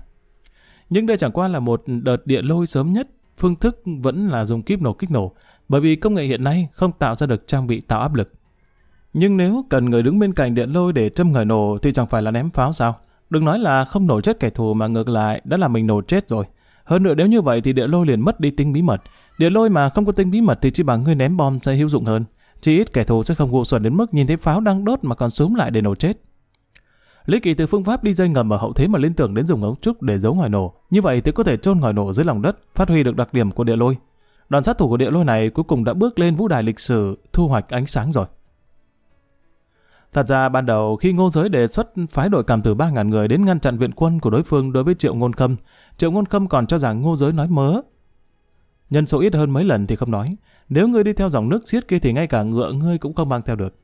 Nhưng đây chẳng qua là một đợt địa lôi sớm nhất, phương thức vẫn là dùng kíp nổ kích nổ, bởi vì công nghệ hiện nay không tạo ra được trang bị tạo áp lực. Nhưng nếu cần người đứng bên cạnh điện lôi để châm ngòi nổ thì chẳng phải là ném pháo sao? Đừng nói là không nổ chết kẻ thù mà ngược lại đã là mình nổ chết rồi. Hơn nữa nếu như vậy thì địa lôi liền mất đi tính bí mật. Địa lôi mà không có tính bí mật thì chỉ bằng người ném bom sẽ hữu dụng hơn. Chỉ ít kẻ thù sẽ không ngu xuẩn đến mức nhìn thấy pháo đang đốt mà còn súm lại để nổ chết. Lý Kỳ từ phương pháp đi dây ngầm ở hậu thế mà liên tưởng đến dùng ống trúc để giấu ngòi nổ, như vậy thì có thể chôn ngòi nổ dưới lòng đất, phát huy được đặc điểm của địa lôi. Đoàn sát thủ của địa lôi này cuối cùng đã bước lên vũ đài lịch sử thu hoạch ánh sáng rồi. Thật ra ban đầu khi Ngô Giới đề xuất phái đội cảm tử 3.000 người đến ngăn chặn viện quân của đối phương đối với Triệu Ngôn Khâm, Triệu Ngôn Khâm còn cho rằng Ngô Giới nói mớ. Nhân số ít hơn mấy lần thì không nói, nếu ngươi đi theo dòng nước xiết kia thì ngay cả ngựa ngươi cũng không mang theo được.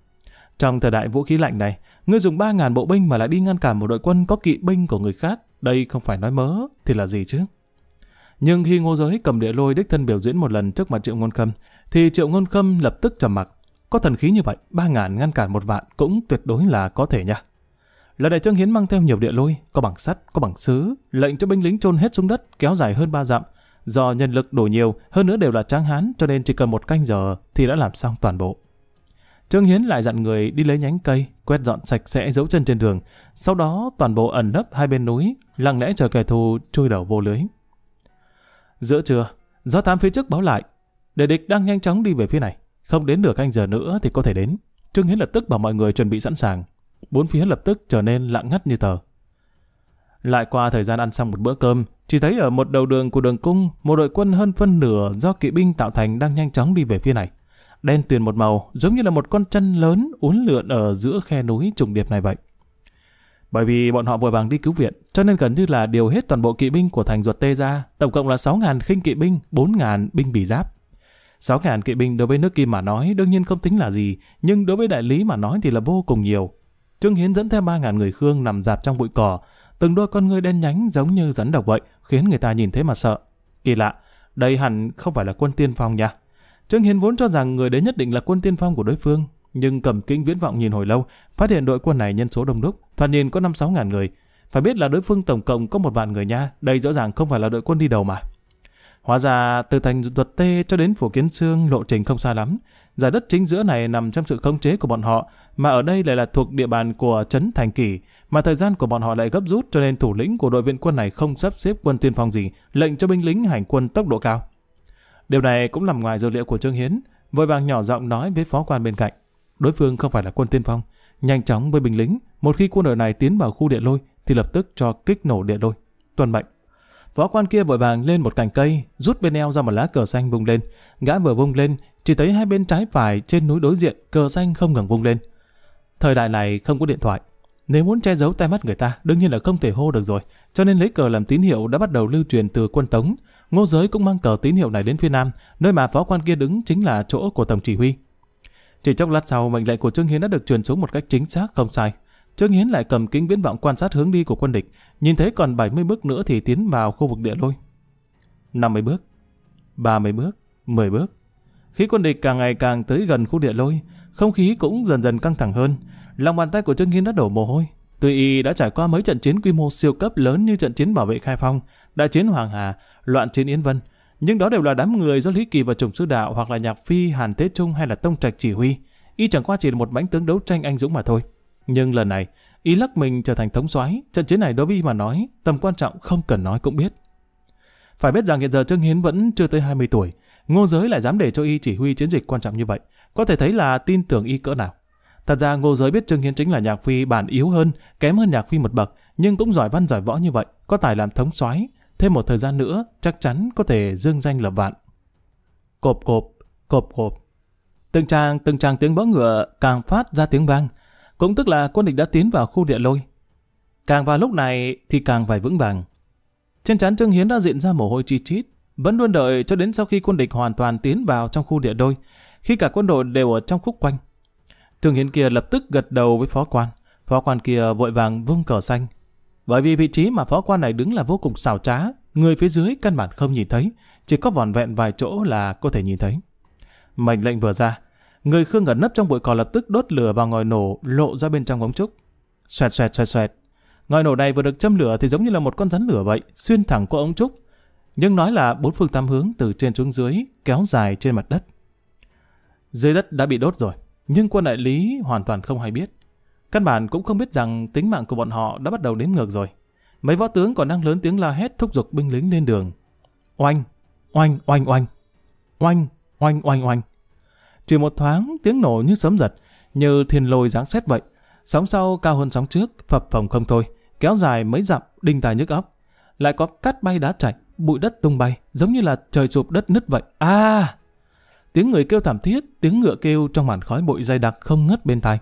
Trong thời đại vũ khí lạnh này, ngươi dùng 3.000 bộ binh mà lại đi ngăn cản một đội quân có kỵ binh của người khác, đây không phải nói mớ, thì là gì chứ? Nhưng khi ngô giới cầm địa lôi đích thân biểu diễn một lần trước mặt Triệu Ngôn Khâm, thì Triệu Ngôn Khâm lập tức trầm mặc. Có thần khí như vậy, 3.000 ngăn cản một vạn cũng tuyệt đối là có thể nha. Là đại trương hiến mang theo nhiều địa lôi, có bằng sắt, có bằng sứ, lệnh cho binh lính chôn hết xuống đất kéo dài hơn 3 dặm, Do nhân lực đủ nhiều, hơn nữa đều là tráng hán cho nên chỉ cần một canh giờ thì đã làm xong toàn bộ. Trương Hiến lại dặn người đi lấy nhánh cây, quét dọn sạch sẽ dấu chân trên đường, sau đó toàn bộ ẩn nấp hai bên núi, lặng lẽ chờ kẻ thù chui đầu vô lưới. Giữa trưa, gió thám phía trước báo lại, để địch đang nhanh chóng đi về phía này, không đến nửa canh giờ nữa thì có thể đến. Trương Hiến lập tức bảo mọi người chuẩn bị sẵn sàng. Bốn phía lập tức trở nên lặng ngắt như tờ. Lại qua thời gian ăn xong một bữa cơm, chỉ thấy ở một đầu đường của đường cung, một đội quân hơn phân nửa do kỵ binh tạo thành đang nhanh chóng đi về phía này. Đen tuyền một màu, giống như là một con chân lớn uốn lượn ở giữa khe núi trùng điệp này vậy. Bởi vì bọn họ vội vàng đi cứu viện, cho nên gần như là điều hết toàn bộ kỵ binh của thành ruột Tê ra, tổng cộng là 6.000 khinh kỵ binh, 4.000 binh bỉ giáp. 6.000 kỵ binh đối với nước Kim mà nói đương nhiên không tính là gì, nhưng đối với đại lý mà nói thì là vô cùng nhiều. Trương Hiến dẫn theo 3.000 người Khương nằm dạp trong bụi cỏ, từng đôi con ngươi đen nhánh giống như rắn độc vậy, khiến người ta nhìn thấy mà sợ. Kỳ lạ, đây hẳn không phải là quân tiên phong nha. Trương Hiền vốn cho rằng người đấy nhất định là quân tiên phong của đối phương, nhưng cầm kinh viễn vọng nhìn hồi lâu, phát hiện đội quân này nhân số đông đúc, thoạt nhìn có 5-6 ngàn người. Phải biết là đối phương tổng cộng có một vạn người nha, đây rõ ràng không phải là đội quân đi đầu mà. Hóa ra từ thành ruột tê cho đến phủ kiến xương lộ trình không xa lắm. Giải đất chính giữa này nằm trong sự khống chế của bọn họ, mà ở đây lại là thuộc địa bàn của Trấn Thành Kỳ, mà thời gian của bọn họ lại gấp rút cho nên thủ lĩnh của đội viện quân này không sắp xếp quân tiên phong gì, lệnh cho binh lính hành quân tốc độ cao. Điều này cũng nằm ngoài dự liệu của Trương Hiến, vội vàng nhỏ giọng nói với phó quan bên cạnh. Đối phương không phải là quân tiên phong, nhanh chóng với binh lính, một khi quân đội này tiến vào khu địa lôi thì lập tức cho kích nổ địa lôi. Tuần mệnh. Võ quan kia vội vàng lên một cành cây, rút bên eo ra một lá cờ xanh bung lên. Gã vừa bung lên, chỉ thấy hai bên trái phải trên núi đối diện cờ xanh không ngừng bung lên. Thời đại này không có điện thoại. Nếu muốn che giấu tai mắt người ta, đương nhiên là không thể hô được rồi, cho nên lấy cờ làm tín hiệu đã bắt đầu lưu truyền từ quân Tống. Ngô Giới cũng mang cờ tín hiệu này đến phía Nam, nơi mà võ quan kia đứng chính là chỗ của tổng chỉ huy. Chỉ trong lát sau, mệnh lệnh của Trương Hiến đã được truyền xuống một cách chính xác không sai. Trương Hiến lại cầm kính viễn vọng quan sát hướng đi của quân địch, nhìn thấy còn 70 bước nữa thì tiến vào khu vực địa lôi. 50 bước, 30 bước, 10 bước. Khi quân địch càng ngày càng tới gần khu địa lôi, không khí cũng dần dần căng thẳng hơn. Lòng bàn tay của Trương Hiến đã đổ mồ hôi. Tuy y đã trải qua mấy trận chiến quy mô siêu cấp lớn như trận chiến bảo vệ Khai Phong, đại chiến Hoàng Hà, loạn chiến Yến Vân, nhưng đó đều là đám người do Lý Kỳ và Trùng Sư Đạo hoặc là Nhạc Phi, Hàn Thế Trung hay là Tông Trạch chỉ huy. Y chẳng qua chỉ là một mãnh tướng đấu tranh anh dũng mà thôi. Nhưng lần này, y lắc mình trở thành thống soái trận chiến này đối với mà nói, tầm quan trọng không cần nói cũng biết. Phải biết rằng hiện giờ Trương Hiến vẫn chưa tới 20 tuổi, ngô giới lại dám để cho y chỉ huy chiến dịch quan trọng như vậy, có thể thấy là tin tưởng y cỡ nào. Thật ra ngô giới biết Trương Hiến chính là nhạc phi bản yếu hơn, kém hơn nhạc phi một bậc, nhưng cũng giỏi văn giỏi võ như vậy, có tài làm thống soái thêm một thời gian nữa chắc chắn có thể dương danh lập vạn. Cộp cộp, cộp cộp. Từng trang từng trang tiếng bó ngựa càng phát ra tiếng vang, cũng tức là quân địch đã tiến vào khu địa lôi. Càng vào lúc này thì càng phải vững vàng. Trên trán Trương Hiến đã diện ra mồ hôi chi chít, vẫn luôn đợi cho đến sau khi quân địch hoàn toàn tiến vào trong khu địa đôi, khi cả quân đội đều ở trong khúc quanh. Trương Hiến kia lập tức gật đầu với phó quan, phó quan kia vội vàng vung cờ xanh. Bởi vì vị trí mà phó quan này đứng là vô cùng xảo trá, người phía dưới căn bản không nhìn thấy, chỉ có vòn vẹn vài chỗ là có thể nhìn thấy. Mệnh lệnh vừa ra, Người Khương ngẩn nấp trong bụi cỏ lập tức đốt lửa vào ngòi nổ lộ ra bên trong ống trúc. Xoẹt xoẹt xoẹt xoẹt. Ngòi nổ này vừa được châm lửa thì giống như là một con rắn lửa vậy, xuyên thẳng qua ống trúc. Nhưng nói là bốn phương tám hướng từ trên xuống dưới, kéo dài trên mặt đất. Dưới đất đã bị đốt rồi, nhưng quân đại lý hoàn toàn không hay biết. Căn bản cũng không biết rằng tính mạng của bọn họ đã bắt đầu đến ngược rồi. Mấy võ tướng còn đang lớn tiếng la hét thúc giục binh lính lên đường. Oanh, oanh, oanh, oanh. Oanh, oanh, oanh, oanh. Chỉ một thoáng, tiếng nổ như sấm giật, như thiên lôi giáng xét vậy. Sóng sau cao hơn sóng trước, phập phồng không thôi, kéo dài mấy dặm, đinh tài nhức óc. Lại có cát bay đá chảy, bụi đất tung bay, giống như là trời sụp đất nứt vậy. A! À! Tiếng người kêu thảm thiết, tiếng ngựa kêu trong màn khói bụi dày đặc không ngất bên tai.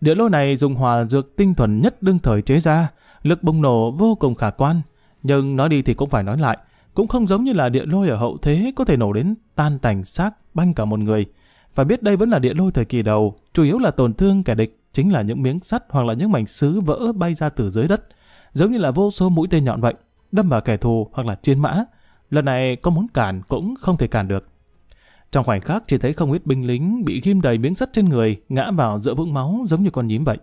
Địa lôi này dùng hòa dược tinh thuần nhất đương thời chế ra, lực bùng nổ vô cùng khả quan. Nhưng nói đi thì cũng phải nói lại, cũng không giống như là địa lôi ở hậu thế có thể nổ đến tan tành xác banh cả một người. Phải biết đây vẫn là địa lôi thời kỳ đầu, chủ yếu là tổn thương kẻ địch, chính là những miếng sắt hoặc là những mảnh sứ vỡ bay ra từ dưới đất, giống như là vô số mũi tên nhọn vậy, đâm vào kẻ thù hoặc là chiến mã. Lần này có muốn cản cũng không thể cản được. Trong khoảnh khắc chỉ thấy không ít binh lính bị ghim đầy miếng sắt trên người, ngã vào giữa vũng máu giống như con nhím vậy.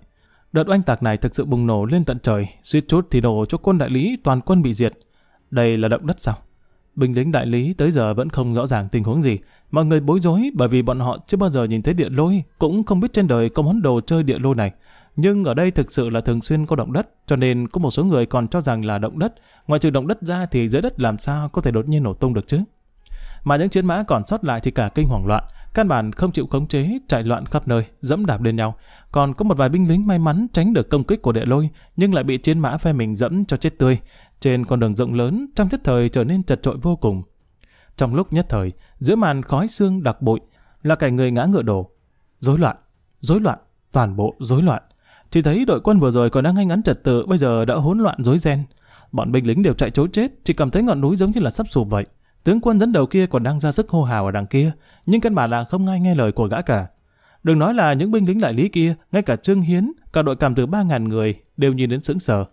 Đợt oanh tạc này thực sự bùng nổ lên tận trời, suýt chút thì đổ cho quân đại lý toàn quân bị diệt. Đây là động đất sao? binh lính đại lý tới giờ vẫn không rõ ràng tình huống gì. Mọi người bối rối bởi vì bọn họ chưa bao giờ nhìn thấy địa lôi, cũng không biết trên đời có món đồ chơi địa lôi này. Nhưng ở đây thực sự là thường xuyên có động đất, cho nên có một số người còn cho rằng là động đất. Ngoài trừ động đất ra thì dưới đất làm sao có thể đột nhiên nổ tung được chứ? Mà những chiến mã còn sót lại thì cả kinh hoảng loạn, căn bản không chịu khống chế, chạy loạn khắp nơi, dẫm đạp lên nhau. Còn có một vài binh lính may mắn tránh được công kích của địa lôi, nhưng lại bị chiến mã phe mình dẫm cho chết tươi. Trên con đường rộng lớn, trong nhất thời trở nên chật trội vô cùng. Trong lúc nhất thời, giữa màn khói xương đặc bụi là cảnh người ngã ngựa đổ. Rối loạn, rối loạn, toàn bộ rối loạn. Chỉ thấy đội quân vừa rồi còn đang ngay ngắn trật tự, bây giờ đã hỗn loạn rối ren. Bọn binh lính đều chạy trốn chết, chỉ cảm thấy ngọn núi giống như là sắp sụp vậy. Tướng quân dẫn đầu kia còn đang ra sức hô hào ở đằng kia, nhưng căn bản là không ai nghe lời của gã cả. Đừng nói là những binh lính đại lý kia, ngay cả Trương Hiến, cả đội cảm từ 3.000 người đều nhìn đến sững sờ.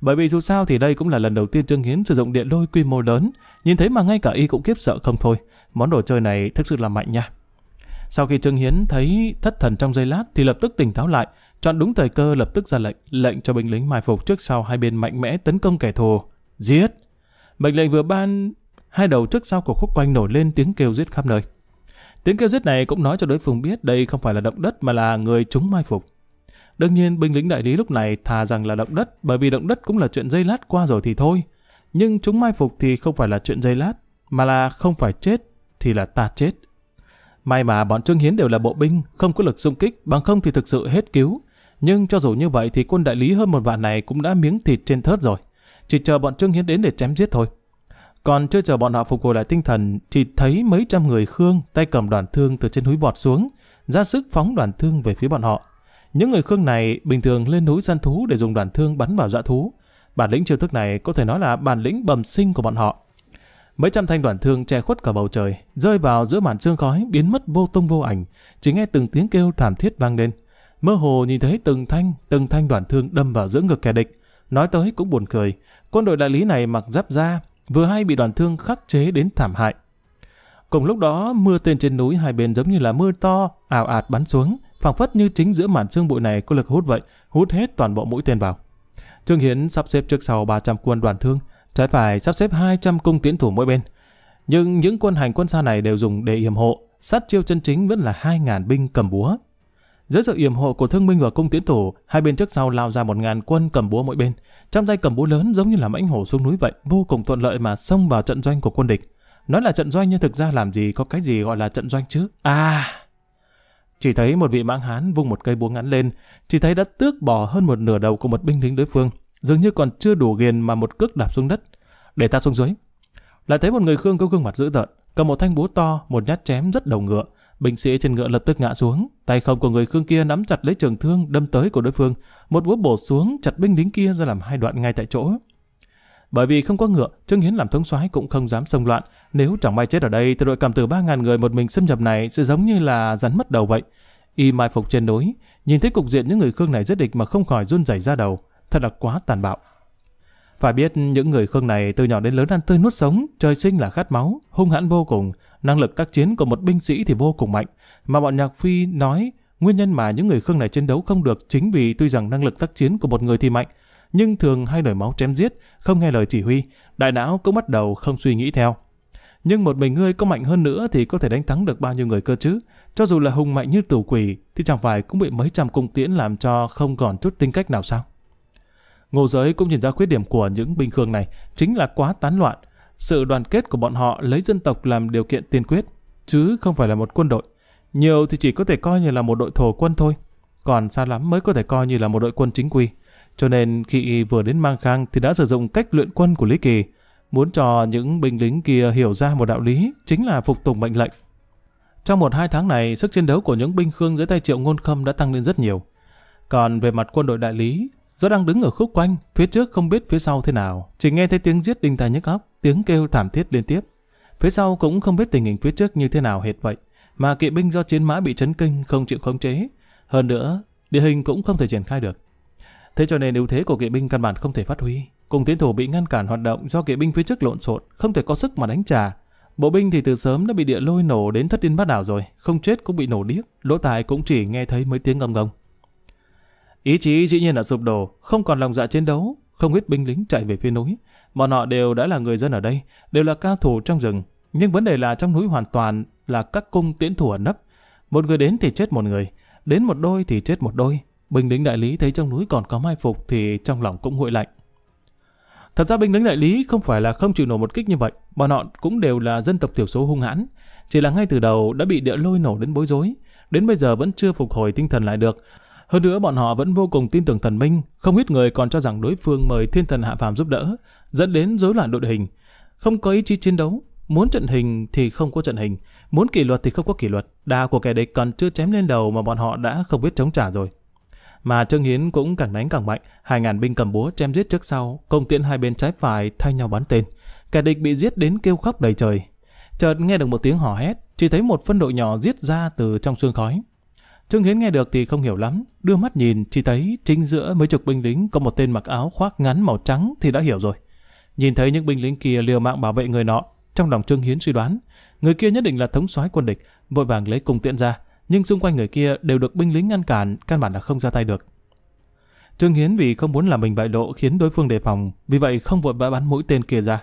Bởi vì dù sao thì đây cũng là lần đầu tiên Trương Hiến sử dụng điện lôi quy mô lớn, nhìn thấy mà ngay cả y cũng kiếp sợ không thôi. Món đồ chơi này thực sự là mạnh nha. Sau khi Trương Hiến thấy thất thần trong giây lát thì lập tức tỉnh táo lại, chọn đúng thời cơ lập tức ra lệnh, lệnh cho binh lính mai phục trước sau hai bên mạnh mẽ tấn công kẻ thù. Giết! Mệnh lệnh vừa ban, hai đầu trước sau của khúc quanh nổi lên tiếng kêu giết khắp nơi. Tiếng kêu giết này cũng nói cho đối phương biết đây không phải là động đất mà là người chúng mai phục. Đương nhiên binh lính đại lý lúc này thà rằng là động đất bởi vì động đất cũng là chuyện dây lát qua rồi thì thôi. Nhưng chúng mai phục thì không phải là chuyện dây lát, mà là không phải chết thì là ta chết. May mà bọn Trương Hiến đều là bộ binh, không có lực xung kích, bằng không thì thực sự hết cứu. Nhưng cho dù như vậy thì quân đại lý hơn một vạn này cũng đã miếng thịt trên thớt rồi. Chỉ chờ bọn Trương Hiến đến để chém giết thôi. Còn chưa chờ bọn họ phục hồi lại tinh thần, chỉ thấy mấy trăm người Khương tay cầm đoàn thương từ trên núi vọt xuống, ra sức phóng đoàn thương về phía bọn họ. Những người Khương này bình thường lên núi săn thú để dùng đoàn thương bắn vào dã thú. Bản lĩnh chiêu thức này có thể nói là bản lĩnh bẩm sinh của bọn họ. Mấy trăm thanh đoàn thương che khuất cả bầu trời, rơi vào giữa màn sương khói biến mất vô tung vô ảnh, chỉ nghe từng tiếng kêu thảm thiết vang lên. Mơ hồ nhìn thấy từng thanh, từng thanh đoàn thương đâm vào giữa ngực kẻ địch. Nói tới cũng buồn cười, quân đội đại lý này mặc giáp da, vừa hay bị đoàn thương khắc chế đến thảm hại. Cùng lúc đó, mưa tên trên núi hai bên giống như là mưa to, ảo ạt bắn xuống, phảng phất như chính giữa màn sương bụi này có lực hút vậy, hút hết toàn bộ mũi tên vào. Trương Hiến sắp xếp trước sau 300 quân đoàn thương, trái phải sắp xếp 200 cung tiến thủ mỗi bên. Nhưng những quân hành quân xa này đều dùng để yểm hộ, sát chiêu chân chính vẫn là 2.000 binh cầm búa. Dưới sự yểm hộ của thương minh và cung tiến thủ, hai bên trước sau lao ra 1.000 quân cầm búa mỗi bên. Trong tay cầm búa lớn giống như là mãnh hổ xuống núi vậy, vô cùng thuận lợi mà xông vào trận doanh của quân địch. Nói là trận doanh nhưng thực ra làm gì có cái gì gọi là trận doanh chứ? À... Chỉ thấy một vị mãng hán vung một cây búa ngắn lên, chỉ thấy đã tước bỏ hơn một nửa đầu của một binh lính đối phương, dường như còn chưa đủ ghiền mà một cước đạp xuống đất, để ta xuống dưới. Lại thấy một người khương có gương mặt dữ tợn, cầm một thanh búa to, một nhát chém rất đầu ngựa, binh sĩ trên ngựa lập tức ngã xuống, tay không của người khương kia nắm chặt lấy trường thương đâm tới của đối phương, một búa bổ xuống chặt binh lính kia ra làm hai đoạn ngay tại chỗ. Bởi vì không có ngựa, Trương Hiến làm thống soái cũng không dám xông loạn. Nếu chẳng may chết ở đây, thì đội cảm tử 3.000 người một mình xâm nhập này sẽ giống như là rắn mất đầu vậy. Y mai phục trên núi, nhìn thấy cục diện những người Khương này giết địch mà không khỏi run rẩy ra đầu. Thật là quá tàn bạo. Phải biết những người Khương này từ nhỏ đến lớn ăn tươi nuốt sống, trời sinh là khát máu, hung hãn vô cùng, năng lực tác chiến của một binh sĩ thì vô cùng mạnh. Mà bọn nhạc phi nói, nguyên nhân mà những người Khương này chiến đấu không được chính vì tuy rằng năng lực tác chiến của một người thì mạnh, nhưng thường hay lời máu chém giết, không nghe lời chỉ huy, đại não cũng bắt đầu không suy nghĩ theo. Nhưng một mình ngươi có mạnh hơn nữa thì có thể đánh thắng được bao nhiêu người cơ chứ? Cho dù là hùng mạnh như tử quỷ, thì chẳng phải cũng bị mấy trăm cung tiễn làm cho không còn chút tinh cách nào sao? Ngô giới cũng nhìn ra khuyết điểm của những binh khương này, chính là quá tán loạn. Sự đoàn kết của bọn họ lấy dân tộc làm điều kiện tiên quyết, chứ không phải là một quân đội. Nhiều thì chỉ có thể coi như là một đội thổ quân thôi, còn xa lắm mới có thể coi như là một đội quân chính quy. Cho nên khi vừa đến Mang Khang thì đã sử dụng cách luyện quân của Lý Kỳ, muốn cho những binh lính kia hiểu ra một đạo lý chính là phục tùng mệnh lệnh. Trong một hai tháng này, sức chiến đấu của những binh khương dưới tay triệu ngôn khâm đã tăng lên rất nhiều. Còn về mặt quân đội đại lý, do đang đứng ở khúc quanh, phía trước không biết phía sau thế nào, chỉ nghe thấy tiếng giết đinh tai nhức óc, tiếng kêu thảm thiết liên tiếp. Phía sau cũng không biết tình hình phía trước như thế nào hết vậy, mà kỵ binh do chiến mã bị chấn kinh không chịu khống chế. Hơn nữa, địa hình cũng không thể triển khai được. Thế cho nên ưu thế của kỵ binh căn bản không thể phát huy. Cùng tiến thủ bị ngăn cản hoạt động do kỵ binh phía trước lộn xộn, không thể có sức mà đánh trả. Bộ binh thì từ sớm đã bị địa lôi nổ đến thất điên bát đảo rồi, không chết cũng bị nổ điếc, lỗ tai cũng chỉ nghe thấy mấy tiếng gầm gầm. Ý chí dĩ nhiên là sụp đổ, không còn lòng dạ chiến đấu, không ít binh lính chạy về phía núi. Bọn họ đều đã là người dân ở đây, đều là cao thủ trong rừng. Nhưng vấn đề là trong núi hoàn toàn là các cung tiễn thủ ẩn nấp. Một người đến thì chết một người, đến một đôi thì chết một đôi, Bình lính đại lý thấy trong núi còn có mai phục thì trong lòng cũng nguội lạnh. Thật ra binh lính đại lý không phải là không chịu nổi một kích như vậy, bọn họ cũng đều là dân tộc thiểu số hung hãn, chỉ là ngay từ đầu đã bị địa lôi nổ đến bối rối, đến bây giờ vẫn chưa phục hồi tinh thần lại được. Hơn nữa bọn họ vẫn vô cùng tin tưởng thần minh, không ít người còn cho rằng đối phương mời thiên thần hạ phàm giúp đỡ, dẫn đến rối loạn đội hình, không có ý chí chiến đấu, muốn trận hình thì không có trận hình, muốn kỷ luật thì không có kỷ luật, đà của kẻ địch còn chưa chém lên đầu mà bọn họ đã không biết chống trả rồi mà Trương Hiến cũng càng đánh càng mạnh, hai ngàn binh cầm búa chém giết trước sau, công tiễn hai bên trái phải thay nhau bắn tên. Kẻ địch bị giết đến kêu khóc đầy trời. Chợt nghe được một tiếng hò hét, chỉ thấy một phân đội nhỏ giết ra từ trong xương khói. Trương Hiến nghe được thì không hiểu lắm, đưa mắt nhìn chỉ thấy chính giữa mấy chục binh lính có một tên mặc áo khoác ngắn màu trắng thì đã hiểu rồi. Nhìn thấy những binh lính kia liều mạng bảo vệ người nọ, trong lòng Trương Hiến suy đoán, người kia nhất định là thống soái quân địch, vội vàng lấy cung tiễn ra, nhưng xung quanh người kia đều được binh lính ngăn cản, căn bản là không ra tay được. Trương Hiến vì không muốn làm mình bại lộ khiến đối phương đề phòng, vì vậy không vội vã bắn mũi tên kia ra.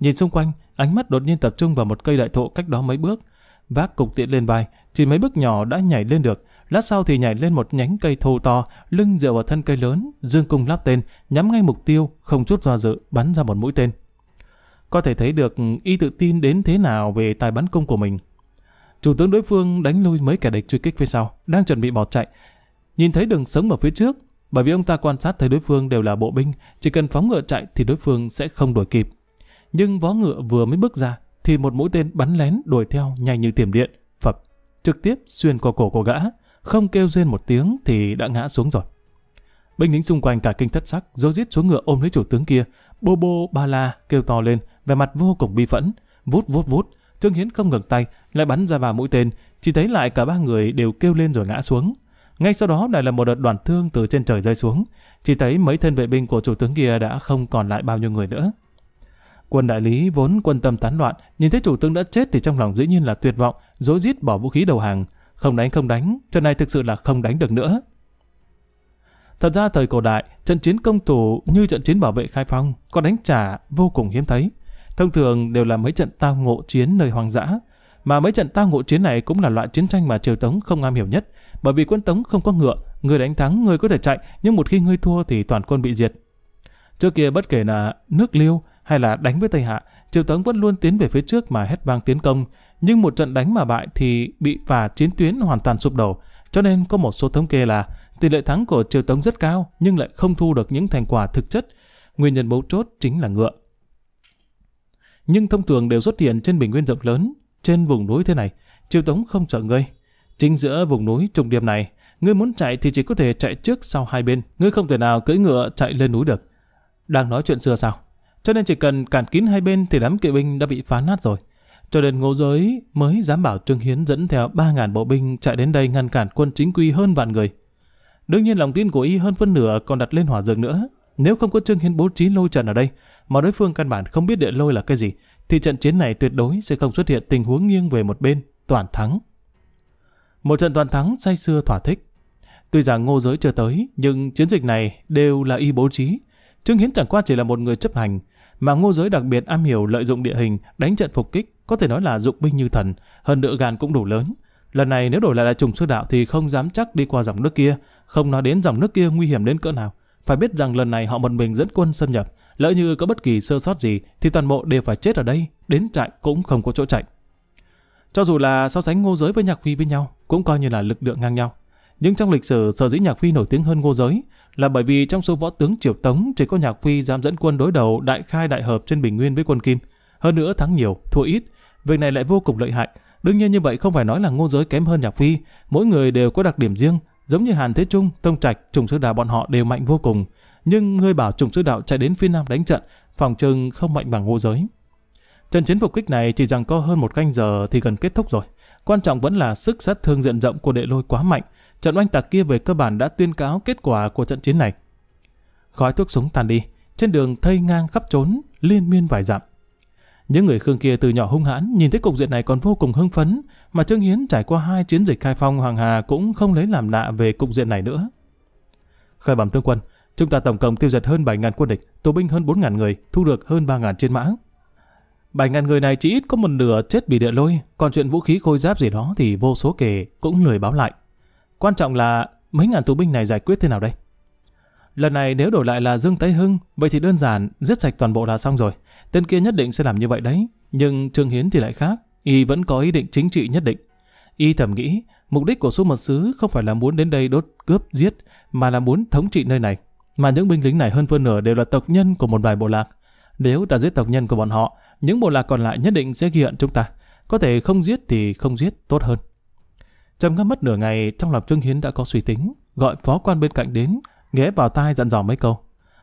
Nhìn xung quanh, ánh mắt đột nhiên tập trung vào một cây đại thụ cách đó mấy bước, vác cục tiện lên vai, chỉ mấy bước nhỏ đã nhảy lên được, lát sau thì nhảy lên một nhánh cây thô to, lưng dựa vào thân cây lớn, dương cung lắp tên, nhắm ngay mục tiêu, không chút do dự bắn ra một mũi tên. Có thể thấy được y tự tin đến thế nào về tài bắn cung của mình chủ tướng đối phương đánh lui mấy kẻ địch truy kích phía sau, đang chuẩn bị bỏ chạy. Nhìn thấy đường sống ở phía trước, bởi vì ông ta quan sát thấy đối phương đều là bộ binh, chỉ cần phóng ngựa chạy thì đối phương sẽ không đuổi kịp. Nhưng vó ngựa vừa mới bước ra thì một mũi tên bắn lén đuổi theo nhanh như tiềm điện, phập, trực tiếp xuyên qua cổ của gã, không kêu rên một tiếng thì đã ngã xuống rồi. Binh lính xung quanh cả kinh thất sắc, rồi giết xuống ngựa ôm lấy chủ tướng kia, Bô Bô Ba La kêu to lên, vẻ mặt vô cùng bi phẫn, vút vút vút, Trương Hiến không ngừng tay, lại bắn ra vào mũi tên, chỉ thấy lại cả ba người đều kêu lên rồi ngã xuống. Ngay sau đó lại là một đợt đoàn thương từ trên trời rơi xuống, chỉ thấy mấy thân vệ binh của chủ tướng kia đã không còn lại bao nhiêu người nữa. Quân đại lý vốn quân tâm tán loạn, nhìn thấy chủ tướng đã chết thì trong lòng dĩ nhiên là tuyệt vọng, rối rít bỏ vũ khí đầu hàng, không đánh không đánh, trận này thực sự là không đánh được nữa. Thật ra thời cổ đại, trận chiến công thủ như trận chiến bảo vệ khai phong, có đánh trả vô cùng hiếm thấy thông thường đều là mấy trận tao ngộ chiến nơi hoang dã. Mà mấy trận tao ngộ chiến này cũng là loại chiến tranh mà triều Tống không am hiểu nhất, bởi vì quân Tống không có ngựa, người đánh thắng người có thể chạy, nhưng một khi ngươi thua thì toàn quân bị diệt. Trước kia bất kể là nước Liêu hay là đánh với Tây Hạ, triều Tống vẫn luôn tiến về phía trước mà hét vang tiến công, nhưng một trận đánh mà bại thì bị và chiến tuyến hoàn toàn sụp đổ, cho nên có một số thống kê là tỷ lệ thắng của triều Tống rất cao nhưng lại không thu được những thành quả thực chất. Nguyên nhân bấu chốt chính là ngựa nhưng thông thường đều xuất hiện trên bình nguyên rộng lớn, trên vùng núi thế này, Triều Tống không sợ ngươi. Chính giữa vùng núi trùng điểm này, ngươi muốn chạy thì chỉ có thể chạy trước sau hai bên, ngươi không thể nào cưỡi ngựa chạy lên núi được. Đang nói chuyện xưa sao? Cho nên chỉ cần cản kín hai bên thì đám kỵ binh đã bị phá nát rồi. Cho nên ngô giới mới dám bảo Trương Hiến dẫn theo 3.000 bộ binh chạy đến đây ngăn cản quân chính quy hơn vạn người. Đương nhiên lòng tin của y hơn phân nửa còn đặt lên hỏa dược nữa. Nếu không có Trương Hiến bố trí lôi trận ở đây, mà đối phương căn bản không biết địa lôi là cái gì, thì trận chiến này tuyệt đối sẽ không xuất hiện tình huống nghiêng về một bên, toàn thắng. Một trận toàn thắng say xưa thỏa thích. Tuy rằng ngô giới chưa tới, nhưng chiến dịch này đều là y bố trí. Trương Hiến chẳng qua chỉ là một người chấp hành, mà ngô giới đặc biệt am hiểu lợi dụng địa hình, đánh trận phục kích, có thể nói là dụng binh như thần, hơn nữa gan cũng đủ lớn. Lần này nếu đổi lại là trùng sư đạo thì không dám chắc đi qua dòng nước kia, không nói đến dòng nước kia nguy hiểm đến cỡ nào. Phải biết rằng lần này họ một mình dẫn quân xâm nhập, lỡ như có bất kỳ sơ sót gì thì toàn bộ đều phải chết ở đây, đến trại cũng không có chỗ chạy. Cho dù là so sánh ngô giới với nhạc phi với nhau, cũng coi như là lực lượng ngang nhau. Nhưng trong lịch sử, sở dĩ nhạc phi nổi tiếng hơn ngô giới là bởi vì trong số võ tướng triều Tống chỉ có nhạc phi dám dẫn quân đối đầu đại khai đại hợp trên bình nguyên với quân Kim. Hơn nữa thắng nhiều, thua ít, việc này lại vô cùng lợi hại. Đương nhiên như vậy không phải nói là ngô giới kém hơn nhạc phi, mỗi người đều có đặc điểm riêng, Giống như Hàn Thế Trung, Tông Trạch, Trùng Sư Đạo bọn họ đều mạnh vô cùng. Nhưng người bảo Trùng Sư Đạo chạy đến phía Nam đánh trận, phòng trừng không mạnh bằng ngô giới. Trận chiến phục kích này chỉ rằng có hơn một canh giờ thì gần kết thúc rồi. Quan trọng vẫn là sức sát thương diện rộng của đệ lôi quá mạnh. Trận oanh tạc kia về cơ bản đã tuyên cáo kết quả của trận chiến này. Khói thuốc súng tàn đi, trên đường thây ngang khắp trốn, liên miên vài dặm. Những người Khương kia từ nhỏ hung hãn, nhìn thấy cục diện này còn vô cùng hưng phấn, mà Trương Hiến trải qua hai chiến dịch khai phong Hoàng Hà cũng không lấy làm lạ về cục diện này nữa. Khởi bẩm tướng quân, chúng ta tổng cộng tiêu diệt hơn 7.000 quân địch, tù binh hơn 4.000 người, thu được hơn 3.000 chiến mã. 7.000 người này chỉ ít có một nửa chết bị địa lôi, còn chuyện vũ khí khôi giáp gì đó thì vô số kể cũng lười báo lại. Quan trọng là mấy ngàn tù binh này giải quyết thế nào đây? Lần này nếu đổi lại là Dương Tái Hưng, vậy thì đơn giản, giết sạch toàn bộ là xong rồi. Tên kia nhất định sẽ làm như vậy đấy. Nhưng Trương Hiến thì lại khác, y vẫn có ý định chính trị nhất định. Y thầm nghĩ, mục đích của số mật sứ không phải là muốn đến đây đốt cướp giết, mà là muốn thống trị nơi này. Mà những binh lính này hơn phân nửa đều là tộc nhân của một vài bộ lạc. Nếu ta giết tộc nhân của bọn họ, những bộ lạc còn lại nhất định sẽ ghi hận chúng ta. Có thể không giết thì không giết tốt hơn. Trầm ngâm mất nửa ngày, trong lòng Trương Hiến đã có suy tính, gọi phó quan bên cạnh đến, ghé vào tai dặn dò mấy câu.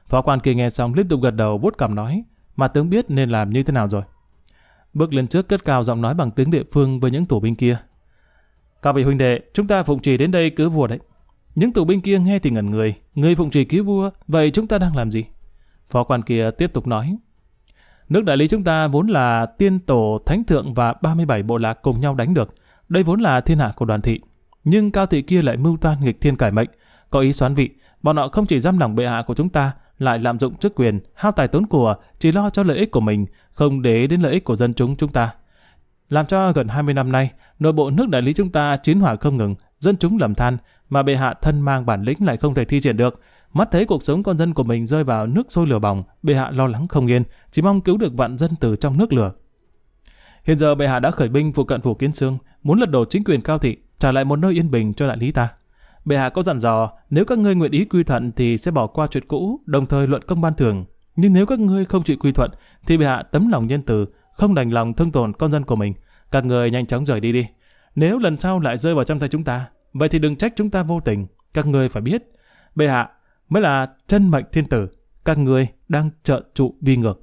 Phó quan kia nghe xong liên tục gật đầu bút cầm nói, mà tướng biết nên làm như thế nào rồi. Bước lên trước cất cao giọng nói bằng tiếng địa phương với những tù binh kia. Các vị huynh đệ, chúng ta phụng trì đến đây cứu vua đấy. Những tù binh kia nghe thì ngẩn người, người phụng trì cứu vua, vậy chúng ta đang làm gì? Phó quan kia tiếp tục nói. Nước đại lý chúng ta vốn là tiên tổ, thánh thượng và 37 bộ lạc cùng nhau đánh được. Đây vốn là thiên hạ của đoàn thị. Nhưng cao thị kia lại mưu toan nghịch thiên cải mệnh, có ý xoán vị, Bọn họ không chỉ giam lòng bệ hạ của chúng ta, lại lạm dụng chức quyền, hao tài tốn của, chỉ lo cho lợi ích của mình, không để đến lợi ích của dân chúng chúng ta. Làm cho gần 20 năm nay, nội bộ nước đại lý chúng ta chiến hỏa không ngừng, dân chúng lầm than, mà bệ hạ thân mang bản lĩnh lại không thể thi triển được. Mắt thấy cuộc sống con dân của mình rơi vào nước sôi lửa bỏng, bệ hạ lo lắng không yên, chỉ mong cứu được vạn dân từ trong nước lửa. Hiện giờ bệ hạ đã khởi binh phụ cận phủ Kiến Sương, muốn lật đổ chính quyền cao thị, trả lại một nơi yên bình cho đại lý ta bệ hạ có dặn dò nếu các ngươi nguyện ý quy thuận thì sẽ bỏ qua chuyện cũ, đồng thời luận công ban thường Nhưng nếu các ngươi không chịu quy thuận thì bệ hạ tấm lòng nhân từ, không đành lòng thương tổn con dân của mình. Các người nhanh chóng rời đi đi. Nếu lần sau lại rơi vào trong tay chúng ta, vậy thì đừng trách chúng ta vô tình. Các người phải biết, bệ hạ mới là chân mệnh thiên tử. Các người đang trợ trụ vi ngược.